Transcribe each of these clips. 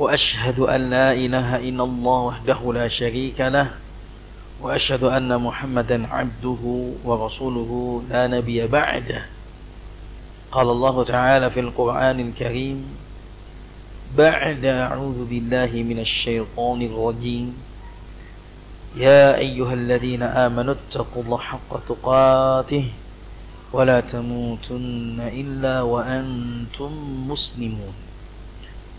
وأشهد أن لا إله إلا الله وحده لا شريك له وأشهد أن محمدا عبده ورسوله لا نبي بعده قال الله تعالى في القرآن الكريم بعد أعوذ بالله من الشيطان الرجيم يا أيها الذين آمنوا اتقوا الله حق تقاته ولا تموتن إلا وأنتم مسلمون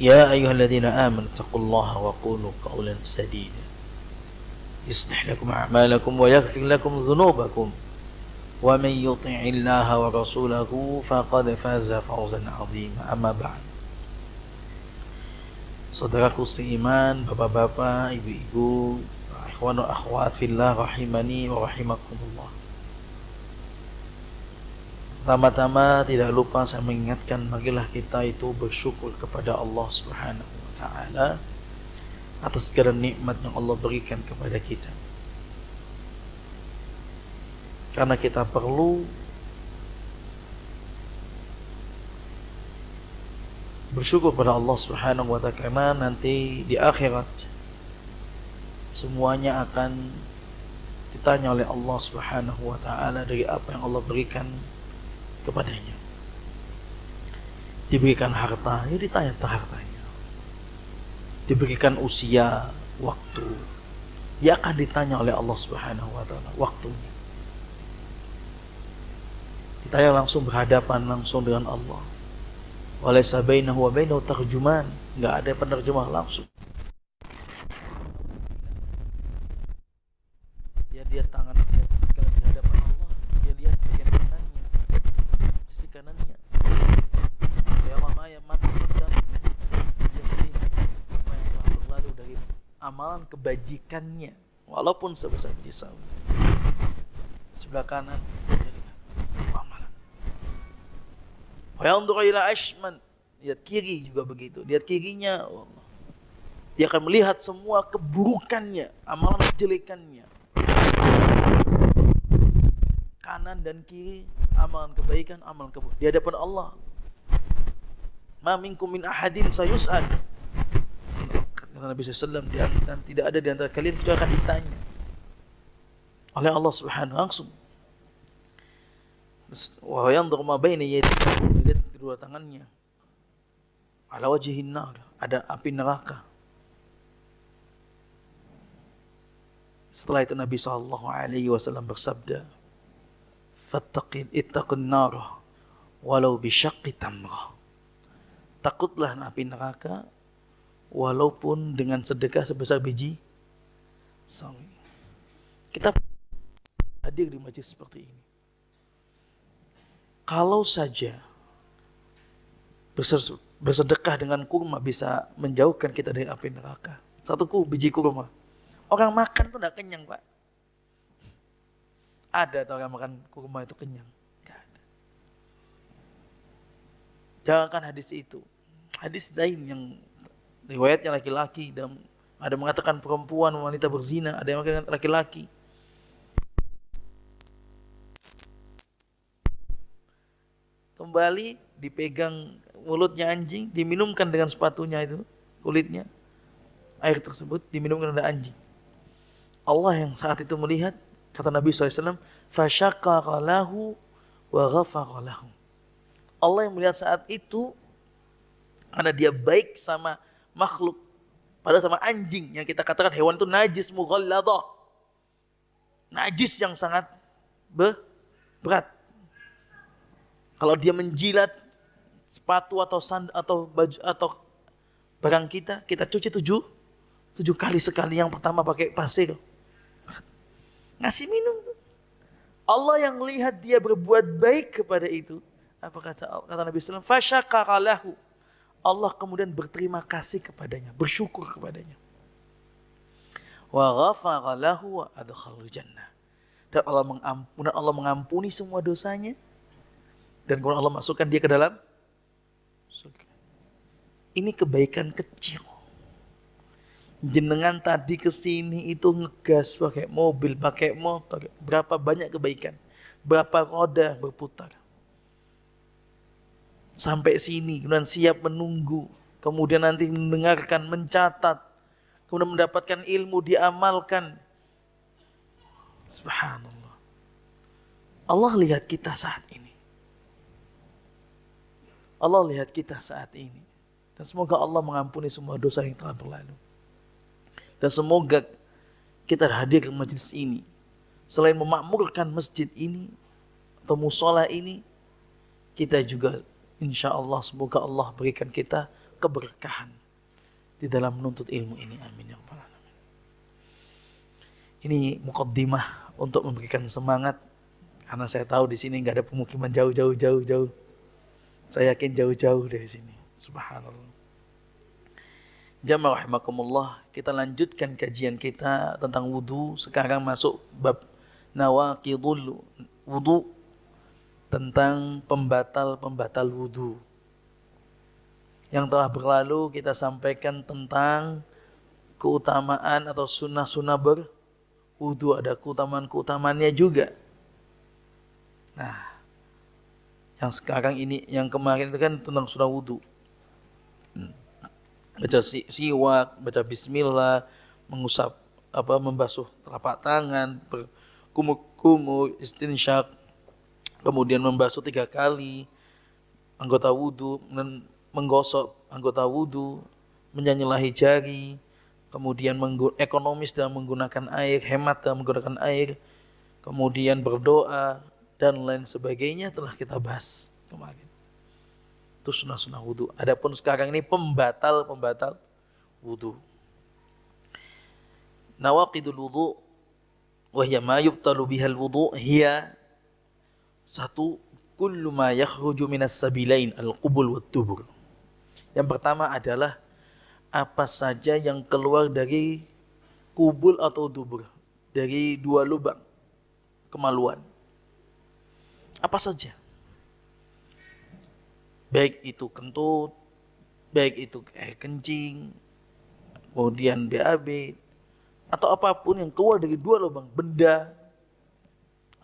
يا أيها الذين آمنوا اتقوا الله وقولوا قولا سديدا يصلح لكم أعمالكم ويغفر لكم ذنوبكم ومن يطع الله ورسوله فقد فاز فوزا عظيما أما بعد Saudaraku seiman, bapak-bapak, ibu-ibu, ikhwan wa akhwat fillah rahimani wa rahimakumullah. Pertama-tama tidak lupa saya mengingatkan marilah kita itu bersyukur kepada Allah Subhanahu wa taala atas segala nikmat yang Allah berikan kepada kita. Karena kita perlu bersyukur kepada Allah Subhanahu wa taala karena nanti di akhirat semuanya akan ditanya oleh Allah Subhanahu wa taala dari apa yang Allah berikan kepadanya. Diberikan harta, ya ditanya tentang hartanya. Diberikan usia, waktu. Dia akan ditanya oleh Allah Subhanahu wa taala waktunya. Ditanya langsung berhadapan langsung dengan Allah. Oleh sabainahu wa bainahu terjuman, enggak ada penerjemah langsung. amalan kebajikannya walaupun sebesar biji sawi. Sebelah kanan amalan. Fayandur ila ashman. Lihat kiri juga begitu. Lihat kirinya Allah. Dia akan melihat semua keburukannya, amalan kejelekannya. Kanan dan kiri, amalan kebaikan, amalan keburukan. Di hadapan Allah. Ma minkum min ahadin sayus'al Kata Nabi SAW, dan tidak ada di antara kalian itu akan ditanya oleh Allah Subhanahu langsung. Wa yanzur ma baina yadihi, kedua tangannya. Ala wajhin nar, ada api neraka. Setelah itu Nabi sallallahu alaihi wasallam bersabda, "Fattaqin ittaqun nar walau bisyaqqi tamrah." Takutlah api neraka walaupun dengan sedekah sebesar biji sawi. Kita hadir di majlis seperti ini. Kalau saja bersedekah dengan kurma bisa menjauhkan kita dari api neraka. Satu ku biji kurma. Orang makan itu tidak kenyang, Pak. Ada atau orang makan kurma itu kenyang? Jangankan hadis itu. Hadis lain yang riwayatnya laki-laki dan ada mengatakan perempuan wanita berzina, ada yang mengatakan laki-laki. Kembali dipegang mulutnya anjing, diminumkan dengan sepatunya itu, kulitnya. Air tersebut diminumkan oleh anjing. Allah yang saat itu melihat kata Nabi SAW, fashakalahu wa Allah yang melihat saat itu karena dia baik sama makhluk. Padahal sama anjing yang kita katakan hewan itu najis mughalladah. Najis yang sangat berat. Kalau dia menjilat sepatu atau sand atau baju atau barang kita, kita cuci tujuh tujuh kali sekali. Yang pertama pakai pasir. Ngasih minum. Allah yang lihat dia berbuat baik kepada itu. Apa kata kata Nabi SAW? Fasyakaralahu Allah kemudian berterima kasih kepadanya, bersyukur kepadanya. Wa ghafara lahu wa jannah. Dan Allah mengampuni, Allah mengampuni semua dosanya dan kemudian Allah masukkan dia ke dalam surga. Ini kebaikan kecil. Jenengan tadi ke sini itu ngegas pakai mobil, pakai motor, berapa banyak kebaikan. Berapa roda berputar sampai sini, kemudian siap menunggu, kemudian nanti mendengarkan, mencatat, kemudian mendapatkan ilmu, diamalkan. Subhanallah. Allah lihat kita saat ini. Allah lihat kita saat ini. Dan semoga Allah mengampuni semua dosa yang telah berlalu. Dan semoga kita hadir ke masjid ini. Selain memakmurkan masjid ini atau musola ini, kita juga Insya Allah semoga Allah berikan kita keberkahan di dalam menuntut ilmu ini. Amin ya rabbal alamin. Ini mukaddimah untuk memberikan semangat karena saya tahu di sini nggak ada pemukiman jauh-jauh jauh-jauh. Saya yakin jauh-jauh dari sini. Subhanallah. Jamaah rahimakumullah, kita lanjutkan kajian kita tentang wudhu. Sekarang masuk bab nawaqidul wudu tentang pembatal-pembatal wudhu. Yang telah berlalu kita sampaikan tentang keutamaan atau sunnah-sunnah berwudhu. Ada keutamaan-keutamaannya juga. Nah, yang sekarang ini, yang kemarin itu kan tentang sunnah wudhu. Baca siwak, baca bismillah, mengusap apa membasuh telapak tangan, berkumur-kumur, istinsyak, kemudian membasuh tiga kali anggota wudhu, menggosok anggota wudhu, menyanyilahi jari, kemudian ekonomis dalam menggunakan air, hemat dalam menggunakan air, kemudian berdoa, dan lain sebagainya telah kita bahas kemarin. Itu sunnah-sunnah wudhu. Adapun sekarang ini pembatal-pembatal wudhu. Nawaqidul wudhu, wahya ma yubtalu bihal wudhu, hiya satu, kullu ma yakhruju minas sabilain al-qubul wa tubur. Yang pertama adalah apa saja yang keluar dari kubul atau dubur, dari dua lubang kemaluan. Apa saja? Baik itu kentut, baik itu air kencing, kemudian BAB, atau apapun yang keluar dari dua lubang benda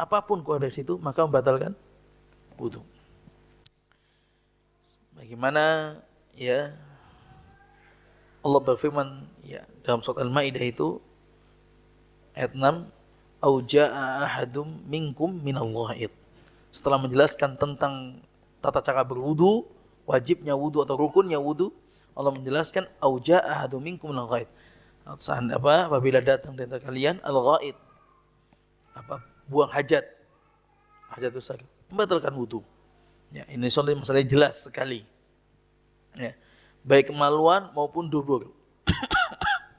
apapun dari itu maka membatalkan wudhu. Bagaimana ya Allah berfirman ya dalam surat Al-Maidah itu ayat 6 au jaa ahadum minkum minallahi setelah menjelaskan tentang tata cara berwudu wajibnya wudu atau rukunnya wudu Allah menjelaskan au jaa ahadum minkum minallahi apa apabila datang dari kalian al-ghaid apa buang hajat. Hajat besar. Membatalkan wudhu. Ya, ini soalnya masalahnya jelas sekali. Ya, baik kemaluan maupun dubur.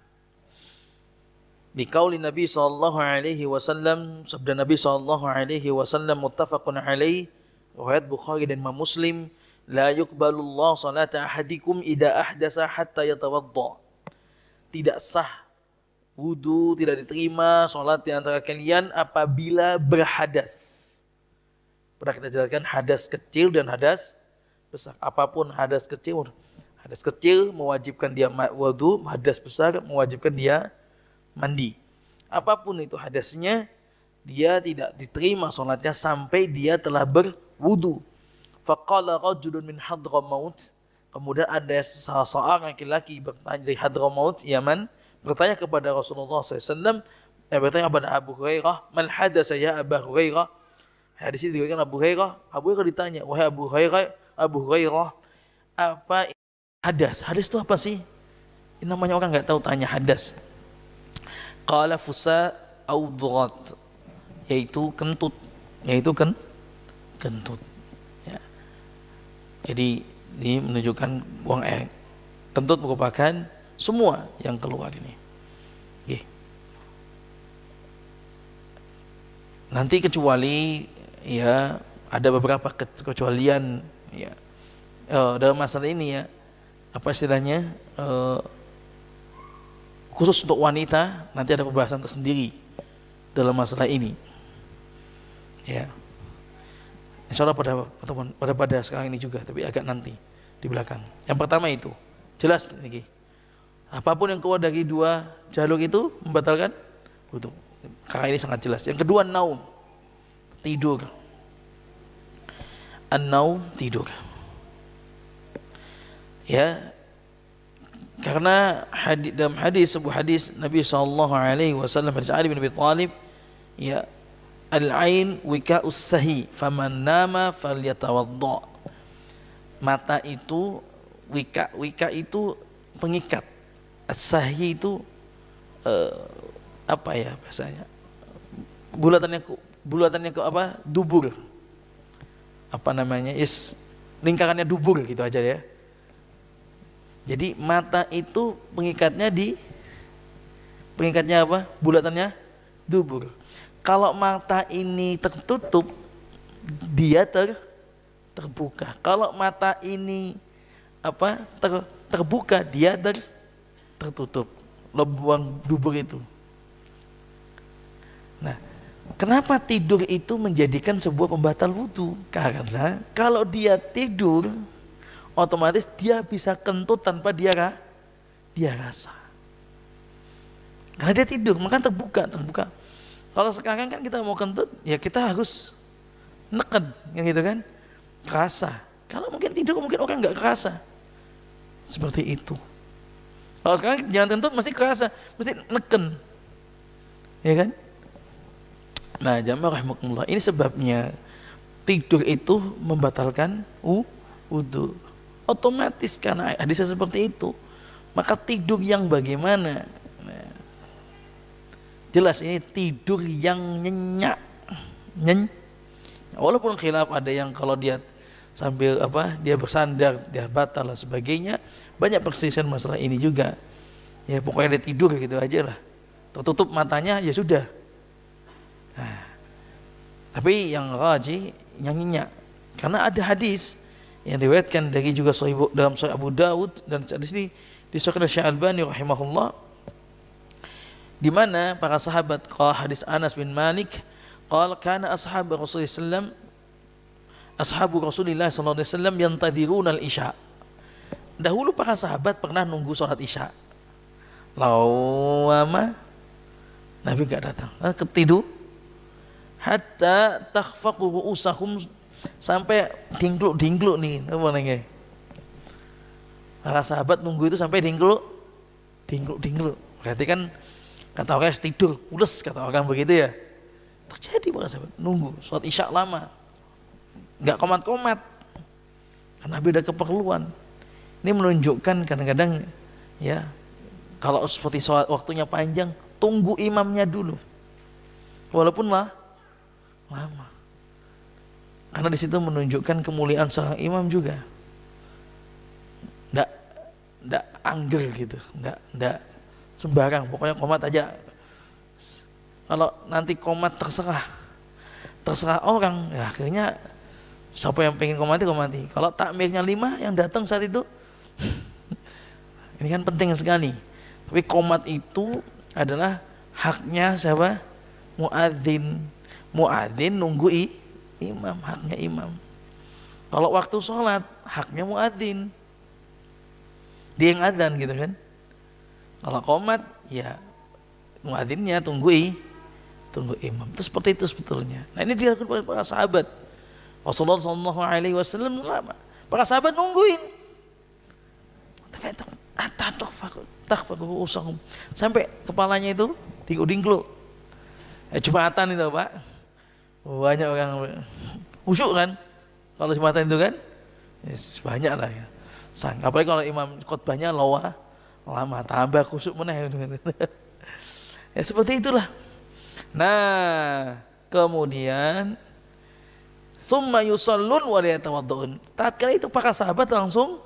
Bikauli Nabi sallallahu alaihi wasallam sabda Nabi sallallahu alaihi wasallam muttafaqun alaihi riwayat Bukhari dan Imam Muslim la yuqbalu Allah salata ahadikum idza ahdasa hatta yatawadda. Tidak sah wudhu tidak diterima sholat di antara kalian apabila berhadas. Pernah kita jelaskan hadas kecil dan hadas besar. Apapun hadas kecil, hadas kecil mewajibkan dia wudhu, hadas besar mewajibkan dia mandi. Apapun itu hadasnya, dia tidak diterima sholatnya sampai dia telah berwudhu. Faqala rajulun min hadramaut. Kemudian ada seorang laki-laki bertanya dari Hadramaut, Yaman bertanya kepada Rasulullah SAW, eh, bertanya kepada Abu Hurairah, man hadasa ya Abu Hurairah? Hadis ini diberikan Abu Hurairah. Abu Hurairah ditanya, wahai Abu Hurairah, Abu Hurairah, apa hadas? Hadas itu apa sih? Ini namanya orang nggak tahu tanya hadas. Qala fusa audrat, yaitu kentut, yaitu kan kentut. Ya. Jadi ini menunjukkan buang air. Kentut merupakan semua yang keluar ini. Oke. Nanti kecuali ya ada beberapa kecualian ya e, dalam masalah ini ya apa istilahnya e, khusus untuk wanita nanti ada pembahasan tersendiri dalam masalah ini ya Insya Allah pada pertemuan pada pada sekarang ini juga tapi agak nanti di belakang yang pertama itu jelas gih Apapun yang keluar dari dua jalur itu membatalkan wudhu. Karena ini sangat jelas. Yang kedua naum. Tidur. An-naum tidur. Ya. Karena hadis dalam hadis sebuah hadis Nabi sallallahu alaihi wasallam hadis Ali bin Abi Thalib ya al-ain wika'us sahi faman nama falyatawadda. Mata itu wika wika itu pengikat sahih itu uh, apa ya bahasanya? Bulatannya bulatannya ke apa? Dubur. Apa namanya? Is lingkarannya dubur gitu aja ya. Jadi mata itu pengikatnya di pengikatnya apa? Bulatannya dubur. Kalau mata ini tertutup, dia ter terbuka. Kalau mata ini apa ter, terbuka, dia ter tertutup lubang dubur itu nah kenapa tidur itu menjadikan sebuah pembatal wudhu karena kalau dia tidur otomatis dia bisa kentut tanpa dia dia rasa karena dia tidur maka terbuka terbuka kalau sekarang kan kita mau kentut ya kita harus neken yang gitu kan rasa kalau mungkin tidur mungkin orang nggak kerasa seperti itu kalau sekarang jangan kentut mesti kerasa, mesti neken. Ya kan? Nah, jamaah rahimakumullah, ini sebabnya tidur itu membatalkan wudhu. Otomatis karena hadisnya seperti itu. Maka tidur yang bagaimana? Nah, jelas ini tidur yang nyenyak. Nyen Walaupun khilaf ada yang kalau dia sambil apa dia bersandar dia batal dan sebagainya banyak perselisihan masalah ini juga. Ya pokoknya dia tidur gitu aja lah. Tertutup matanya ya sudah. Nah, tapi yang raji nyanyinya karena ada hadis yang diriwayatkan dari juga sahih dalam sahih Abu Dawud dan di sini disahkan oleh Syekh rahimahullah di mana para sahabat qala hadis Anas bin Malik qala kana ashab Rasulullah saw ashabu Rasulullah sallallahu alaihi wasallam al-isya' dahulu para sahabat pernah nunggu sholat isya lawama Nabi nggak datang ah, ketidur hatta takfaku usahum sampai dingkluk dingkluk nih apa nengai para sahabat nunggu itu sampai dingkluk dingkluk dingkluk berarti kan kata orang tidur ules kata orang kan begitu ya terjadi para sahabat nunggu sholat isya lama nggak komat komat karena beda keperluan ini menunjukkan kadang-kadang ya kalau seperti sholat waktunya panjang, tunggu imamnya dulu. Walaupun lah lama. Karena di situ menunjukkan kemuliaan seorang imam juga. Ndak ndak angger gitu, ndak ndak sembarang. Pokoknya komat aja. Kalau nanti komat terserah, terserah orang. Ya akhirnya siapa yang pengen komati komati. Kalau takmirnya lima yang datang saat itu Ini kan penting sekali. Tapi komat itu adalah haknya siapa? Muadzin. Muadzin nunggu i, imam, haknya imam. Kalau waktu sholat, haknya muadzin. Dia yang adzan gitu kan. Kalau komat, ya muadzinnya tunggu i, tunggu imam. Itu seperti itu sebetulnya. Nah ini dilakukan oleh para sahabat. Rasulullah SAW Alaihi lama. Para sahabat nungguin sampai kepalanya itu dingkluk-dingkluk. Eh, itu Pak. Banyak orang usuk kan kalau jumatan itu kan. Yes, banyak lah ya. Sang. Apalagi kalau imam khotbahnya lawa lama tambah kusuk meneh. ya seperti itulah. Nah, kemudian summa yusallun wa Tatkala itu para sahabat langsung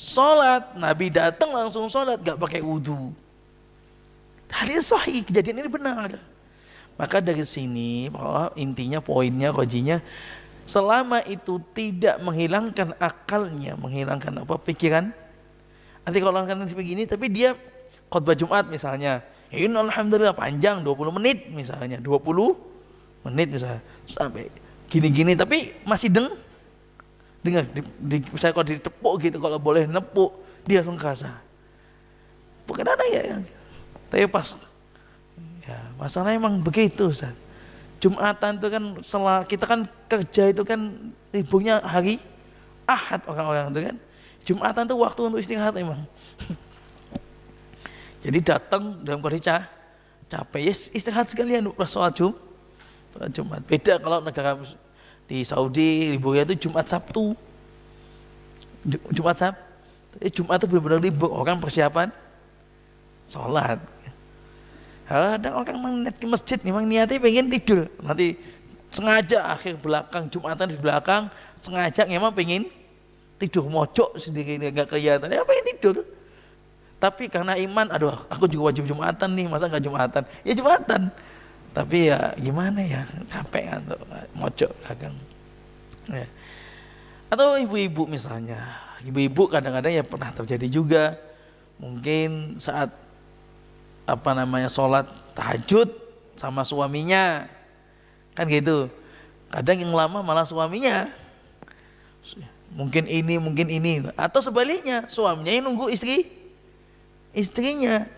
sholat. Nabi datang langsung sholat, gak pakai wudhu. hari sahih, kejadian ini benar. Maka dari sini, intinya, poinnya, kojinya, selama itu tidak menghilangkan akalnya, menghilangkan apa pikiran. Nanti kalau orang nanti begini, tapi dia khotbah Jumat misalnya, ini alhamdulillah panjang 20 menit misalnya, 20 menit misalnya sampai gini-gini tapi masih deng Dengar, di, di, saya kalau ditepuk gitu, kalau boleh nepuk, dia langsung kerasa. Bukan ada ya, ya. tapi pas. Ya, masalah emang begitu, Ustaz. Jumatan itu kan setelah kita kan kerja itu kan ibunya hari Ahad orang-orang itu kan. Jumatan itu waktu untuk istirahat emang. Jadi datang dalam kondisi capek, istirahat sekalian pas sholat Jumat. Beda kalau negara di Saudi liburnya itu Jumat Sabtu. Jumat Sabtu. eh, Jumat itu benar-benar libur. Orang persiapan sholat. Ada orang niat ke masjid, memang niatnya pengen tidur. Nanti sengaja akhir belakang Jumatan di belakang sengaja memang pengen tidur mojok sendiri nggak kelihatan. Ya pengen tidur. Tapi karena iman, aduh aku juga wajib Jumatan nih, masa nggak Jumatan? Ya Jumatan tapi ya gimana ya capek kan tuh mojok dagang ya. atau ibu-ibu misalnya ibu-ibu kadang-kadang ya pernah terjadi juga mungkin saat apa namanya sholat tahajud sama suaminya kan gitu kadang yang lama malah suaminya mungkin ini mungkin ini atau sebaliknya suaminya yang nunggu istri istrinya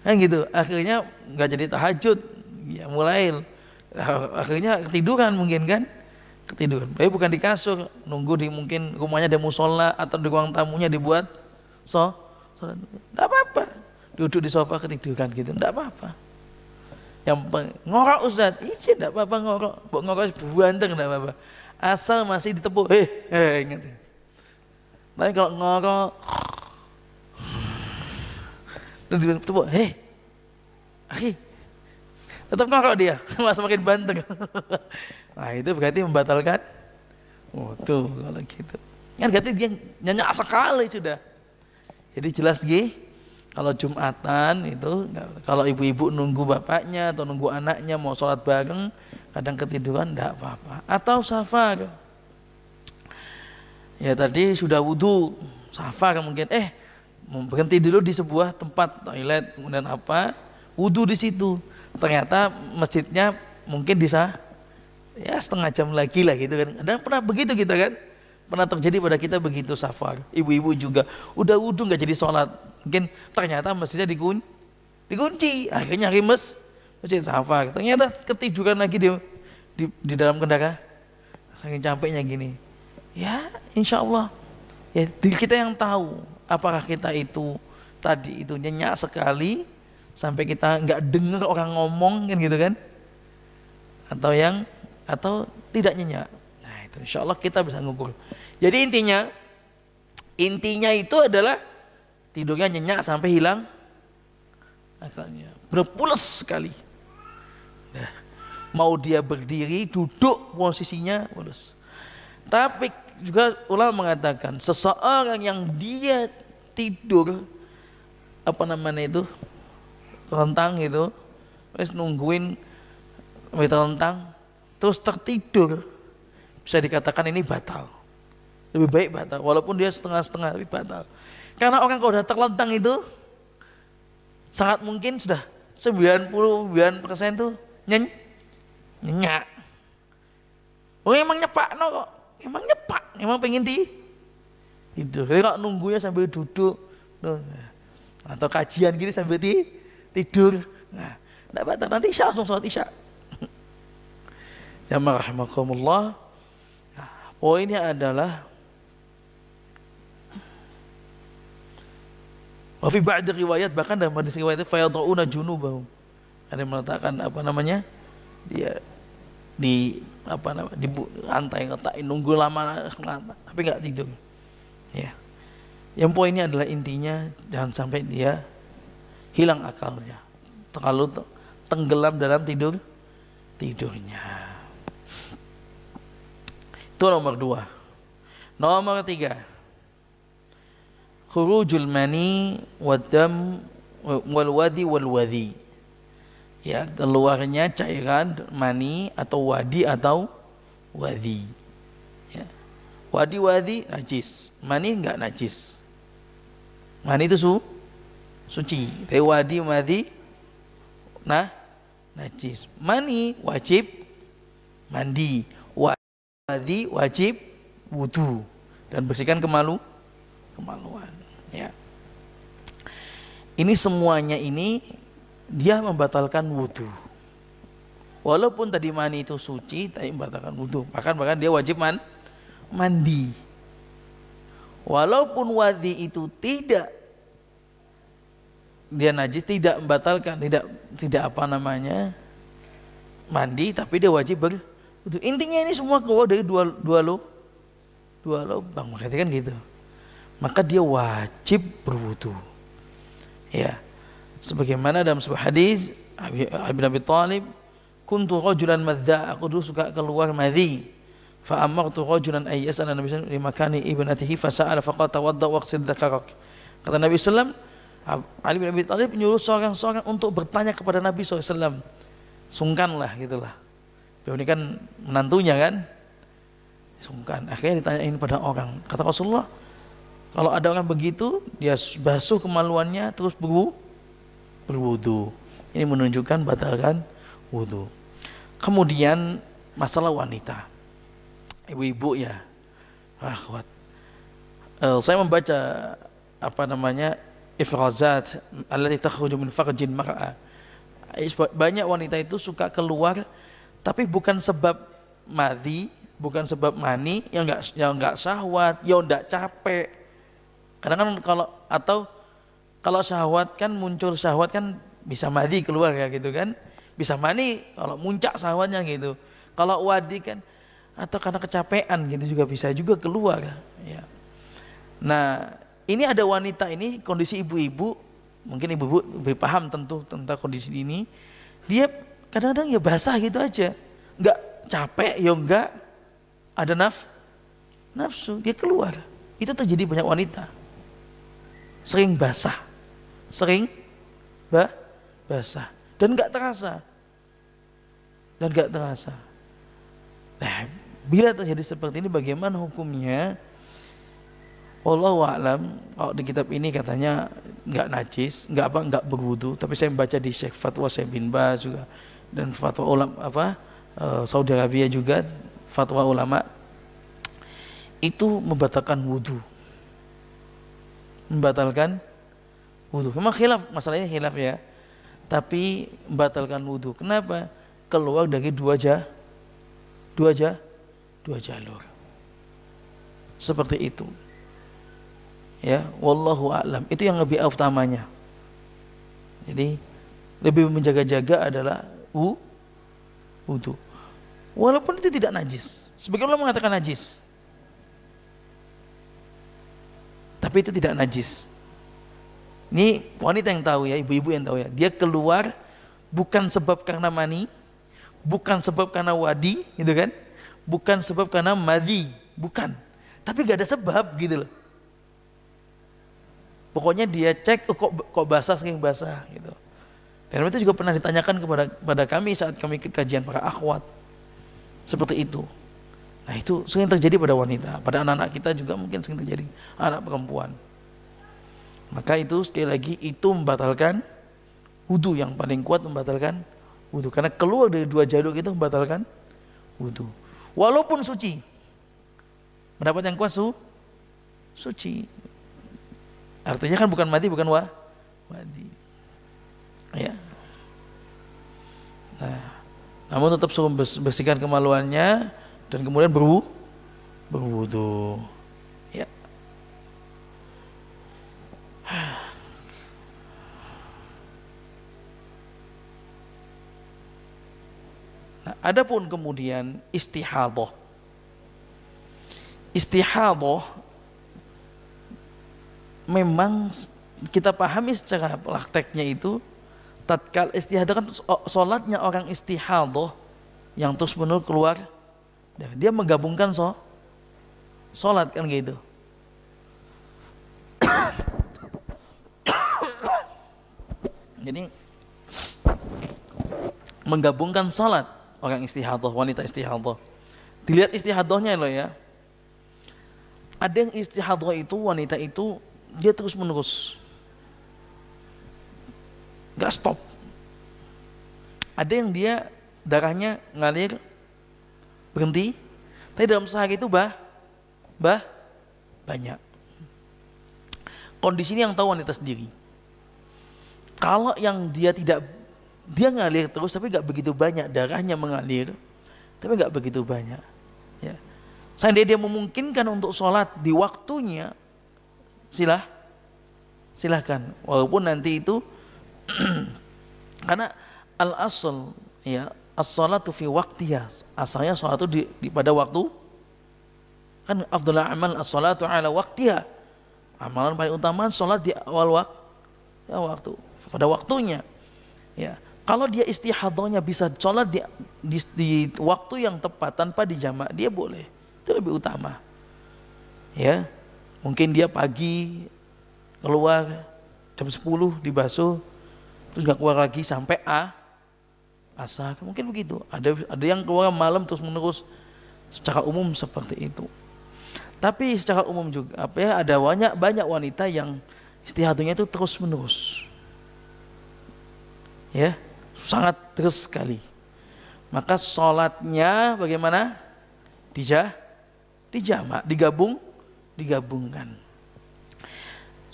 kan gitu akhirnya nggak jadi tahajud ya mulai akhirnya ketiduran mungkin kan ketiduran tapi bukan di kasur nunggu di mungkin rumahnya ada musola atau di ruang tamunya dibuat so tidak apa-apa duduk di sofa ketiduran gitu tidak apa-apa yang ngorok ustad iya tidak apa-apa ngorok buat ngorok buanter tidak apa-apa asal masih ditepuk heh heh ingat tapi kalau ngorok dan ditepuk heh, akhi tetap ngorok dia malah semakin banteng nah itu berarti membatalkan oh tuh kalau gitu kan berarti dia nyanyi sekali sudah jadi jelas gih kalau Jumatan itu kalau ibu-ibu nunggu bapaknya atau nunggu anaknya mau sholat bareng kadang ketiduran tidak apa-apa atau safar ya tadi sudah wudhu safar kan mungkin eh berhenti dulu di sebuah tempat toilet kemudian apa wudhu di situ ternyata masjidnya mungkin bisa ya setengah jam lagi lah gitu kan. Dan pernah begitu kita kan, pernah terjadi pada kita begitu safar. Ibu-ibu juga udah wudhu nggak jadi sholat, mungkin ternyata masjidnya dikun, dikunci, akhirnya rimes masjid safar. Ternyata ketiduran lagi di di, di dalam kendaraan, saking capeknya gini. Ya, insya Allah ya kita yang tahu apakah kita itu tadi itu nyenyak sekali sampai kita nggak dengar orang ngomong kan gitu kan atau yang atau tidak nyenyak nah itu insya Allah kita bisa ngukur jadi intinya intinya itu adalah tidurnya nyenyak sampai hilang asalnya berpuluh sekali nah, mau dia berdiri duduk posisinya pules tapi juga ulama mengatakan seseorang yang dia tidur apa namanya itu rentang gitu terus nungguin meter rentang terus tertidur bisa dikatakan ini batal lebih baik batal walaupun dia setengah-setengah tapi batal karena orang kalau udah terlentang itu sangat mungkin sudah persen tuh nyeny nyenyak Oh emang nyepak no kok emang nyepak emang pengen di tidur jadi kalau nunggunya sambil duduk atau kajian gini sambil tidur tidur. Nah, tidak batal. Nanti isya langsung sholat isya. Ya rahmakumullah. Nah, poinnya adalah Wafi ibadah riwayat bahkan dalam hadis riwayat itu fayadrauna junubahum. Ada yang meletakkan apa namanya? Dia di apa namanya? di lantai ngetakin nunggu lama tapi nggak tidur. Ya. Yang poinnya adalah intinya jangan sampai dia hilang akalnya. Terlalu tenggelam dalam tidur tidurnya. Itu nomor dua. Nomor tiga. Khurujul mani wadam wal wadi wal wadi. Ya, keluarnya cairan mani atau wadi atau wadi. Ya. Wadi wadi najis, mani enggak najis. Mani itu su suci. Tapi wadi madhi nah najis. Mani wajib mandi. Wadi wajib wudu dan bersihkan kemalu kemaluan. Ya. Ini semuanya ini dia membatalkan wudhu. Walaupun tadi mani itu suci, tapi membatalkan wudhu. Bahkan bahkan dia wajib man, mandi. Walaupun wadi itu tidak dia najis tidak membatalkan, tidak tidak apa namanya mandi, tapi dia wajib ber. Intinya ini semua keluar dari dua dua lo dua bang makanya kan gitu. Maka dia wajib berwudu. Ya. Sebagaimana dalam sebuah hadis Abi Abi Talib kuntu rajulan madza aku dulu suka keluar madzi fa amartu rajulan ay yas'ala nabi sallallahu alaihi wasallam makani ibnatihi fa sa'ala faqata tawadda waqsid dhakarak kata nabi sallallahu Ali bin Abi Thalib menyuruh seorang-seorang untuk bertanya kepada Nabi SAW. Sungkanlah gitulah. Beliau ini kan menantunya kan. Sungkan. Akhirnya ditanyain pada orang. Kata Rasulullah, kalau ada orang begitu, dia basuh kemaluannya terus berwu, berwudu. Ini menunjukkan batalkan wudu. Kemudian masalah wanita. Ibu-ibu ya. Akhwat. Uh, eh, saya membaca apa namanya ifrazat allati takhruju min farjin mar'a. Banyak wanita itu suka keluar tapi bukan sebab madhi, bukan sebab mani, yang enggak yang enggak syahwat, ya enggak capek. Karena kan kalau atau kalau syahwat kan muncul syahwat kan bisa madhi keluar ya gitu kan. Bisa mani kalau muncak syahwatnya gitu. Kalau wadi kan atau karena kecapean gitu juga bisa juga keluar ya. Nah, ini ada wanita ini kondisi ibu-ibu mungkin ibu-ibu lebih paham tentu tentang kondisi ini dia kadang-kadang ya basah gitu aja nggak capek ya nggak ada naf nafsu dia keluar itu terjadi banyak wanita sering basah sering bah basah dan nggak terasa dan nggak terasa nah bila terjadi seperti ini bagaimana hukumnya Wallahu alam kalau di kitab ini katanya nggak najis, nggak apa nggak berwudu, tapi saya membaca di Syekh fatwa Syekh bin Baz juga dan fatwa ulama apa eh, Saudi Arabia juga fatwa ulama itu membatalkan wudu. Membatalkan wudu. Memang khilaf masalahnya khilaf ya. Tapi membatalkan wudu. Kenapa? Keluar dari dua jah dua jah dua jalur. Seperti itu ya wallahu alam itu yang lebih utamanya jadi lebih menjaga-jaga adalah u wudhu walaupun itu tidak najis sebagian ulama mengatakan najis tapi itu tidak najis ini wanita yang tahu ya ibu-ibu yang tahu ya dia keluar bukan sebab karena mani bukan sebab karena wadi gitu kan bukan sebab karena madhi bukan tapi gak ada sebab gitu loh Pokoknya dia cek oh, kok kok basah saking basah gitu. Dan itu juga pernah ditanyakan kepada kepada kami saat kami kajian para akhwat. Seperti itu. Nah itu sering terjadi pada wanita, pada anak-anak kita juga mungkin sering terjadi anak perempuan. Maka itu sekali lagi itu membatalkan wudhu yang paling kuat membatalkan wudhu karena keluar dari dua jalur itu membatalkan wudhu. Walaupun suci, mendapat yang kuat su, suci. Artinya kan bukan mati, bukan wa, wadi. Ya. Nah, namun tetap suruh bersihkan kemaluannya dan kemudian berwu, berwudu. Ya. Nah, adapun kemudian istihadah. Istihadah memang kita pahami secara prakteknya itu tatkala istihadah kan solatnya orang istihadah yang terus menerus keluar dia menggabungkan so solat kan gitu jadi menggabungkan solat orang istihadah wanita istihadah dilihat istihadahnya loh ya ada yang istihadah itu wanita itu dia terus menerus. Gak stop. Ada yang dia darahnya ngalir berhenti, tapi dalam sehari itu bah, bah banyak. Kondisi ini yang tahu wanita sendiri. Kalau yang dia tidak dia ngalir terus tapi nggak begitu banyak darahnya mengalir tapi nggak begitu banyak ya. Seandainya dia memungkinkan untuk sholat di waktunya Silah, silahkan. Walaupun nanti itu karena al asal ya as-salatu fi waqtiha asalnya salat itu di, di pada waktu kan afdhal amal as-salatu ala waqtiha amalan paling utama salat di awal waktu ya, waktu pada waktunya ya kalau dia istihadahnya bisa sholat di, di, di waktu yang tepat tanpa dijamak dia boleh itu lebih utama ya Mungkin dia pagi keluar jam 10 dibasuh, terus nggak keluar lagi sampai A asar mungkin begitu ada ada yang keluar malam terus menerus secara umum seperti itu tapi secara umum juga apa ya ada banyak banyak wanita yang istihadunya itu terus menerus ya sangat terus sekali maka sholatnya bagaimana dijah dijamak digabung digabungkan.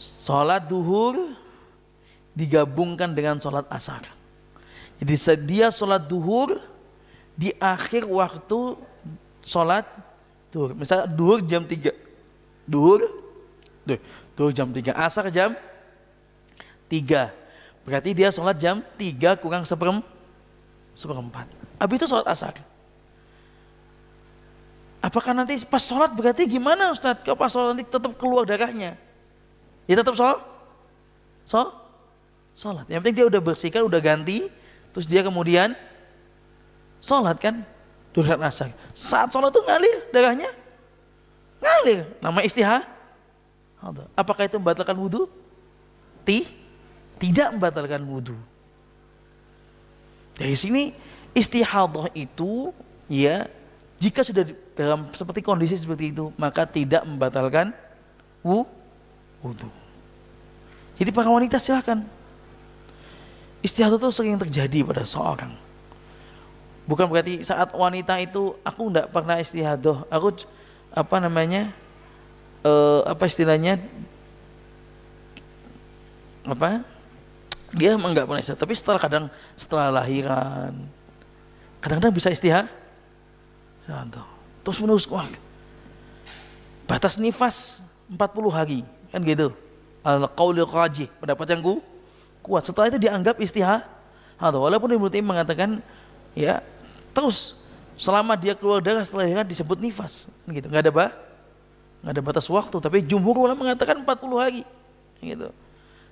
Sholat duhur digabungkan dengan sholat asar. Jadi sedia sholat duhur di akhir waktu sholat duhur. Misalnya duhur jam 3. Duhur, duhur, duhur jam 3. Asar jam 3. Berarti dia sholat jam 3 kurang seperempat. Habis itu sholat asar. Apakah nanti pas sholat berarti gimana Ustaz? Kalau pas sholat nanti tetap keluar darahnya? Ya tetap sholat? Sholat? Sholat. Yang penting dia udah bersihkan, udah ganti. Terus dia kemudian sholat kan? Durat nasar. Saat sholat tuh ngalir darahnya. Ngalir. Nama istiha? Apakah itu membatalkan wudhu? Ti? Tidak membatalkan wudhu. Dari sini istihadah itu ya jika sudah dalam seperti kondisi seperti itu maka tidak membatalkan wu, wudhu. Jadi para wanita silahkan. Istihad itu sering terjadi pada seorang. Bukan berarti saat wanita itu aku tidak pernah istihadoh. Aku apa namanya eh, apa istilahnya apa dia enggak pernah istirahat. tapi setelah kadang setelah lahiran kadang-kadang bisa istihad santo terus menerus wah. batas nifas 40 hari kan gitu al qaulil rajih pendapat yang ku, kuat setelah itu dianggap istihad walaupun Ibnu Taimiyah mengatakan ya terus selama dia keluar darah setelah lahiran disebut nifas kan gitu nggak ada bah nggak ada batas waktu tapi jumhur ulama mengatakan 40 hari kan gitu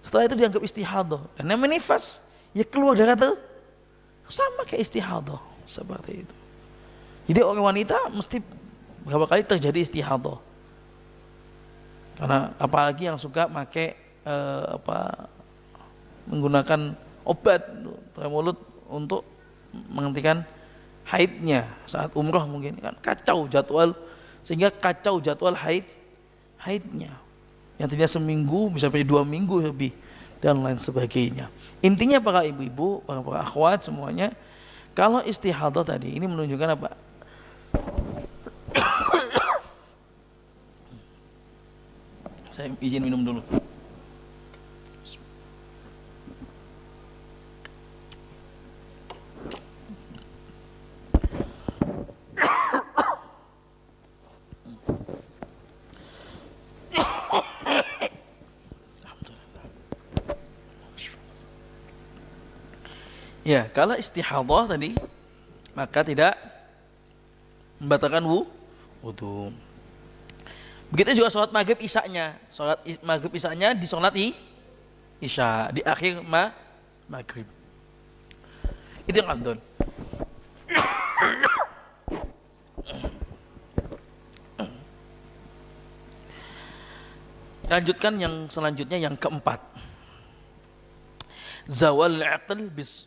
setelah itu dianggap istihad dan yang nifas ya keluar darah tuh sama kayak istihadah seperti itu jadi orang wanita mesti beberapa kali terjadi istihadah. Karena apalagi yang suka pakai eh, apa menggunakan obat mulut untuk menghentikan haidnya saat umroh mungkin kan kacau jadwal sehingga kacau jadwal haid haidnya yang tadinya seminggu bisa menjadi dua minggu lebih dan lain sebagainya intinya para ibu-ibu para para akhwat semuanya kalau istihadah tadi ini menunjukkan apa saya izin minum dulu. Ya, kalau istihadah tadi maka tidak membatalkan wu, wudhu. Begitu juga sholat maghrib isaknya. Sholat maghrib isaknya di sholat i, isya di akhir ma, maghrib. Itu yang kandun. Lanjutkan yang selanjutnya yang keempat. Zawal aql bis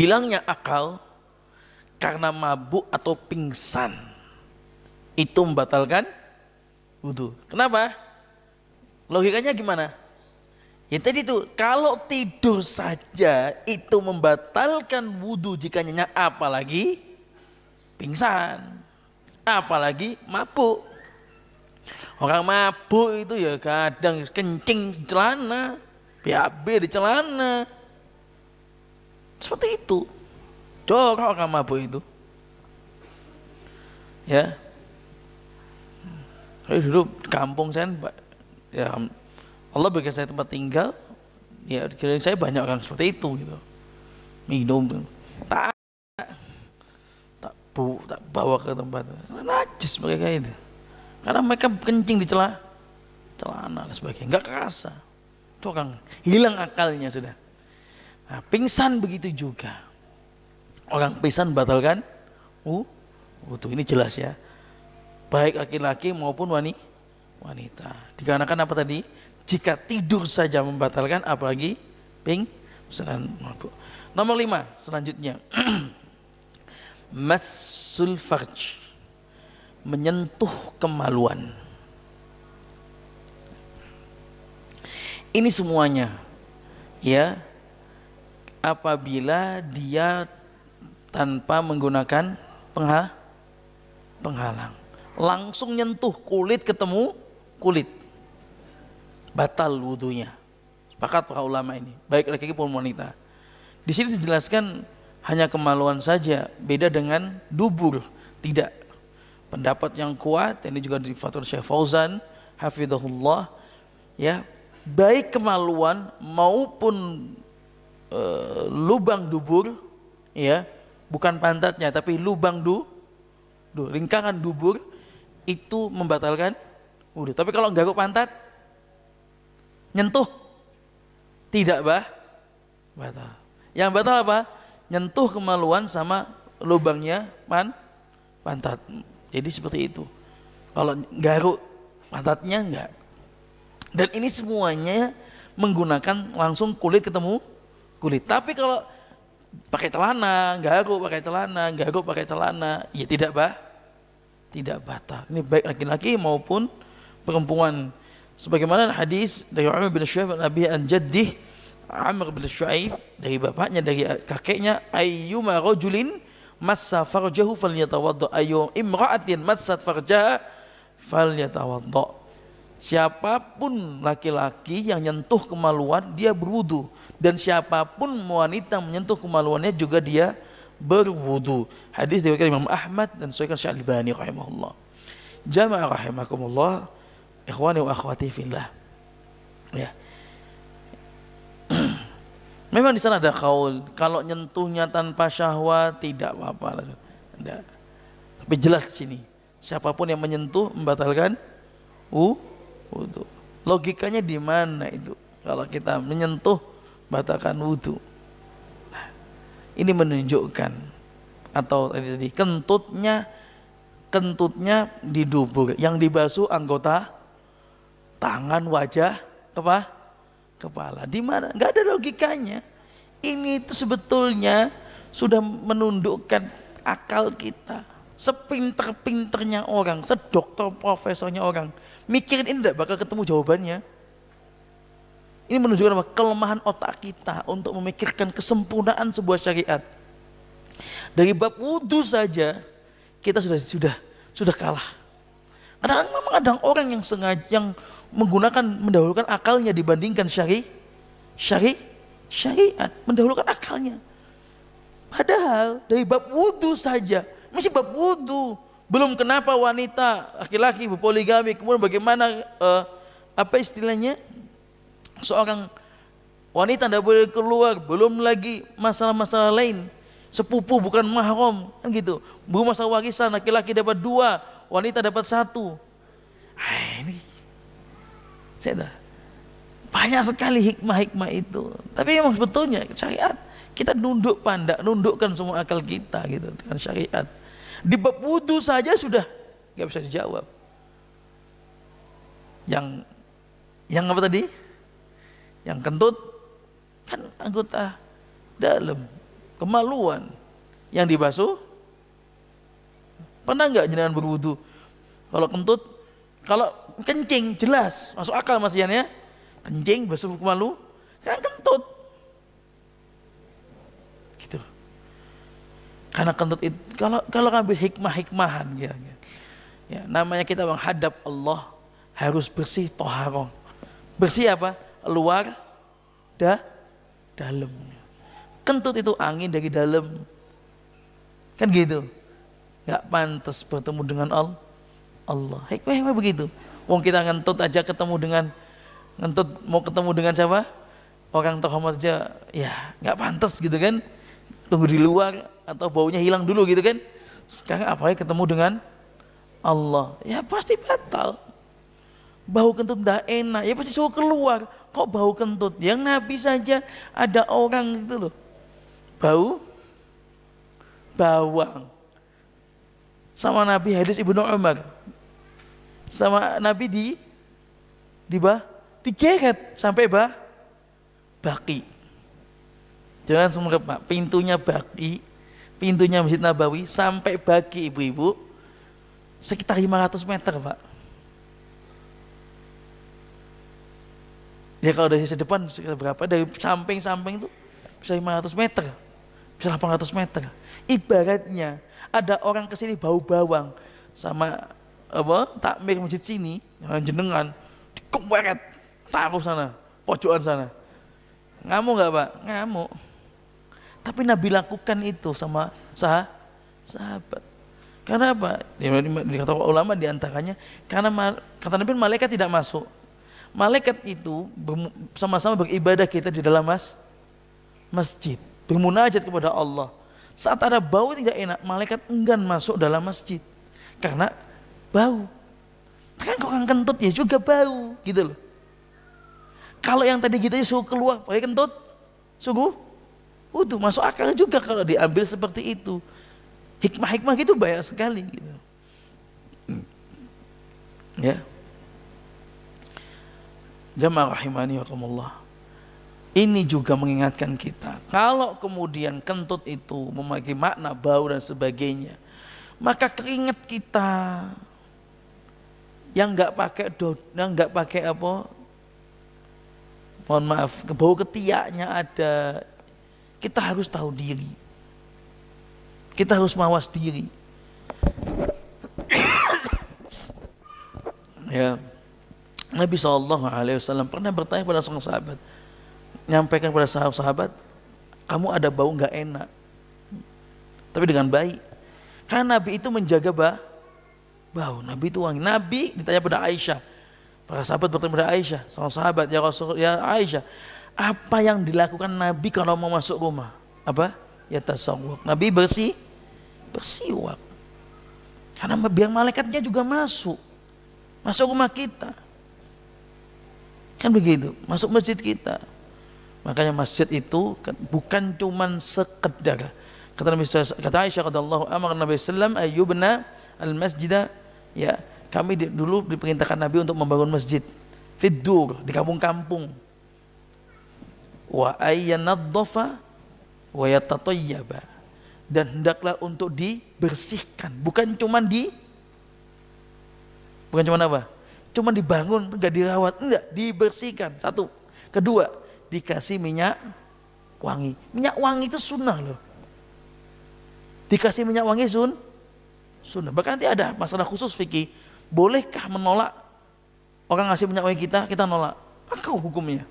hilangnya akal karena mabuk atau pingsan itu membatalkan wudhu. Kenapa? Logikanya gimana? Ya tadi itu kalau tidur saja itu membatalkan wudhu jika nyenyak apalagi pingsan, apalagi mabuk. Orang mabuk itu ya kadang kencing celana, BAB di celana, seperti itu. Dorong orang mabuk itu. Ya. Saya dulu di kampung saya, ya Allah berikan saya tempat tinggal, ya kira saya banyak orang seperti itu gitu. Minum, tak, tak, bu, tak bawa ke tempat. Najis mereka itu. Karena mereka kencing di celah celana dan sebagainya. Enggak kerasa. Itu orang hilang akalnya sudah. Nah, pingsan begitu juga. Orang pingsan batalkan uh, Ini jelas ya. Baik laki-laki maupun wanita. Dikarenakan apa tadi? Jika tidur saja membatalkan apalagi ping pesanan mabuk. Nomor lima selanjutnya. Masul farj. Menyentuh kemaluan. Ini semuanya ya apabila dia tanpa menggunakan pengha penghalang langsung nyentuh kulit ketemu kulit batal wudhunya sepakat para ulama ini baik laki-laki maupun wanita di sini dijelaskan hanya kemaluan saja beda dengan dubur tidak pendapat yang kuat ini juga dari Fatur Syekh Fauzan hafizahullah ya baik kemaluan maupun uh, lubang dubur ya bukan pantatnya tapi lubang du, du ringkangan dubur itu membatalkan wudhu tapi kalau garuk pantat nyentuh tidak bah batal yang batal apa nyentuh kemaluan sama lubangnya pan pantat jadi seperti itu kalau garuk pantatnya enggak dan ini semuanya menggunakan langsung kulit ketemu kulit. Tapi kalau pakai celana, aku pakai celana, aku pakai celana, ya tidak bah, tidak batal. Ini baik laki-laki maupun perempuan. Sebagaimana hadis dari Umar bin Shu'aib Nabi an Jaddih Amr bin Shu'aib dari bapaknya dari kakeknya ayyuma rajulin massa farjahu falyatawadda ayyu imra'atin massat farjaha falyatawadda siapapun laki-laki yang nyentuh kemaluan dia berwudu dan siapapun wanita menyentuh kemaluannya juga dia berwudu. Hadis diriwayatkan Imam Ahmad dan sahihkan Al-Albani rahimahullah. Jamaah rahimakumullah, ikhwani wa akhwati fillah. Ya. Memang di sana ada kaul, kalau nyentuhnya tanpa syahwat tidak apa-apa. Tidak. Tapi jelas di sini, siapapun yang menyentuh membatalkan wudu. Logikanya di mana itu? Kalau kita menyentuh batalkan wudhu. Nah, ini menunjukkan atau tadi, tadi kentutnya kentutnya di dubur yang dibasuh anggota tangan wajah apa kepala di mana nggak ada logikanya ini itu sebetulnya sudah menundukkan akal kita sepinter-pinternya orang sedokter profesornya orang mikirin ini tidak bakal ketemu jawabannya ini menunjukkan bahwa kelemahan otak kita untuk memikirkan kesempurnaan sebuah syariat. Dari bab wudhu saja kita sudah sudah sudah kalah. Kadang memang ada orang yang sengaja yang menggunakan mendahulukan akalnya dibandingkan syari syari syariat mendahulukan akalnya. Padahal dari bab wudhu saja masih bab wudhu belum kenapa wanita laki-laki berpoligami kemudian bagaimana uh, apa istilahnya seorang wanita tidak boleh keluar, belum lagi masalah-masalah lain. Sepupu bukan mahram, kan gitu. Belum masalah warisan, laki-laki dapat dua, wanita dapat satu. Ay, ah, ini saya dah. Banyak sekali hikmah-hikmah itu. Tapi memang sebetulnya syariat kita nunduk pandak, nundukkan semua akal kita gitu dengan syariat. Di bab saja sudah nggak bisa dijawab. Yang yang apa tadi? Yang kentut kan anggota dalam kemaluan yang dibasuh. Pernah nggak jenengan berwudu? Kalau kentut, kalau kencing jelas masuk akal Mas Ian ya. Kencing basuh kemalu kan kentut. Gitu. Karena kentut itu kalau kalau ngambil hikmah-hikmahan ya, ya, ya. namanya kita menghadap Allah harus bersih toharong Bersih apa? luar da dalam. Kentut itu angin dari dalam. Kan gitu. nggak pantas bertemu dengan Allah. Allah. Hikmah-hikmah begitu. Wong kita ngentut aja ketemu dengan ngentut mau ketemu dengan siapa? Orang terhormat aja ya nggak pantas gitu kan. Tunggu di luar atau baunya hilang dulu gitu kan. Sekarang apalagi ya ketemu dengan Allah. Ya pasti batal. Bau kentut tidak enak, ya pasti suruh keluar kok bau kentut? Yang Nabi saja ada orang gitu loh. Bau bawang. Sama Nabi hadis Ibnu Umar. Sama Nabi di di bah digeret sampai bah baki. Jangan semua Pak, pintunya baki, pintunya Masjid Nabawi sampai baki ibu-ibu sekitar 500 meter Pak Ya kalau dari sisi depan sekitar berapa? Dari samping-samping itu bisa 500 meter, bisa 800 meter. Ibaratnya ada orang kesini bau bawang sama apa takmir masjid sini jenengan jenengan tak taruh sana pojokan sana ngamuk nggak pak ngamuk tapi Nabi lakukan itu sama sah sahabat karena apa dikatakan ulama diantaranya karena kata Nabi malaikat tidak masuk malaikat itu sama-sama beribadah kita di dalam mas masjid, bermunajat kepada Allah. Saat ada bau tidak enak, malaikat enggan masuk dalam masjid karena bau. Kan orang kentut ya juga bau, gitu loh. Kalau yang tadi kita suhu keluar pakai kentut, sungguh udah masuk akal juga kalau diambil seperti itu. Hikmah-hikmah itu banyak sekali gitu. Ya. Jamaah rahimani wa Ini juga mengingatkan kita, kalau kemudian kentut itu memakai makna bau dan sebagainya, maka keringat kita yang nggak pakai dot, yang nggak pakai apa, mohon maaf, bau ketiaknya ada, kita harus tahu diri, kita harus mawas diri. ya. Nabi Alaihi Wasallam pernah bertanya pada seorang sahabat, nyampaikan kepada sahabat, kamu ada bau nggak enak, tapi dengan baik. Karena Nabi itu menjaga bah, bau. Nabi itu wangi. Nabi ditanya pada Aisyah, para sahabat bertanya pada Aisyah, seorang sahabat ya Rasul ya Aisyah, apa yang dilakukan Nabi kalau mau masuk rumah? Apa? Ya tasawwuf. Nabi bersih, bersiwak. Karena biar malaikatnya juga masuk. Masuk rumah kita. Kan begitu, masuk masjid kita. Makanya masjid itu kan bukan cuman sekedar kata Nabi kata Aisyah radhiyallahu Nabi sallam ayyubna al masjid ya kami di, dulu diperintahkan Nabi untuk membangun masjid fidur di kampung-kampung wa ayyanadhafa wa yatatayyaba dan hendaklah untuk dibersihkan bukan cuman di bukan cuman apa Cuma dibangun, nggak dirawat, enggak dibersihkan. Satu. Kedua, dikasih minyak wangi. Minyak wangi itu sunnah loh. Dikasih minyak wangi sun, sunnah. Bahkan nanti ada masalah khusus fikih. Bolehkah menolak orang ngasih minyak wangi kita, kita nolak? Maka hukumnya.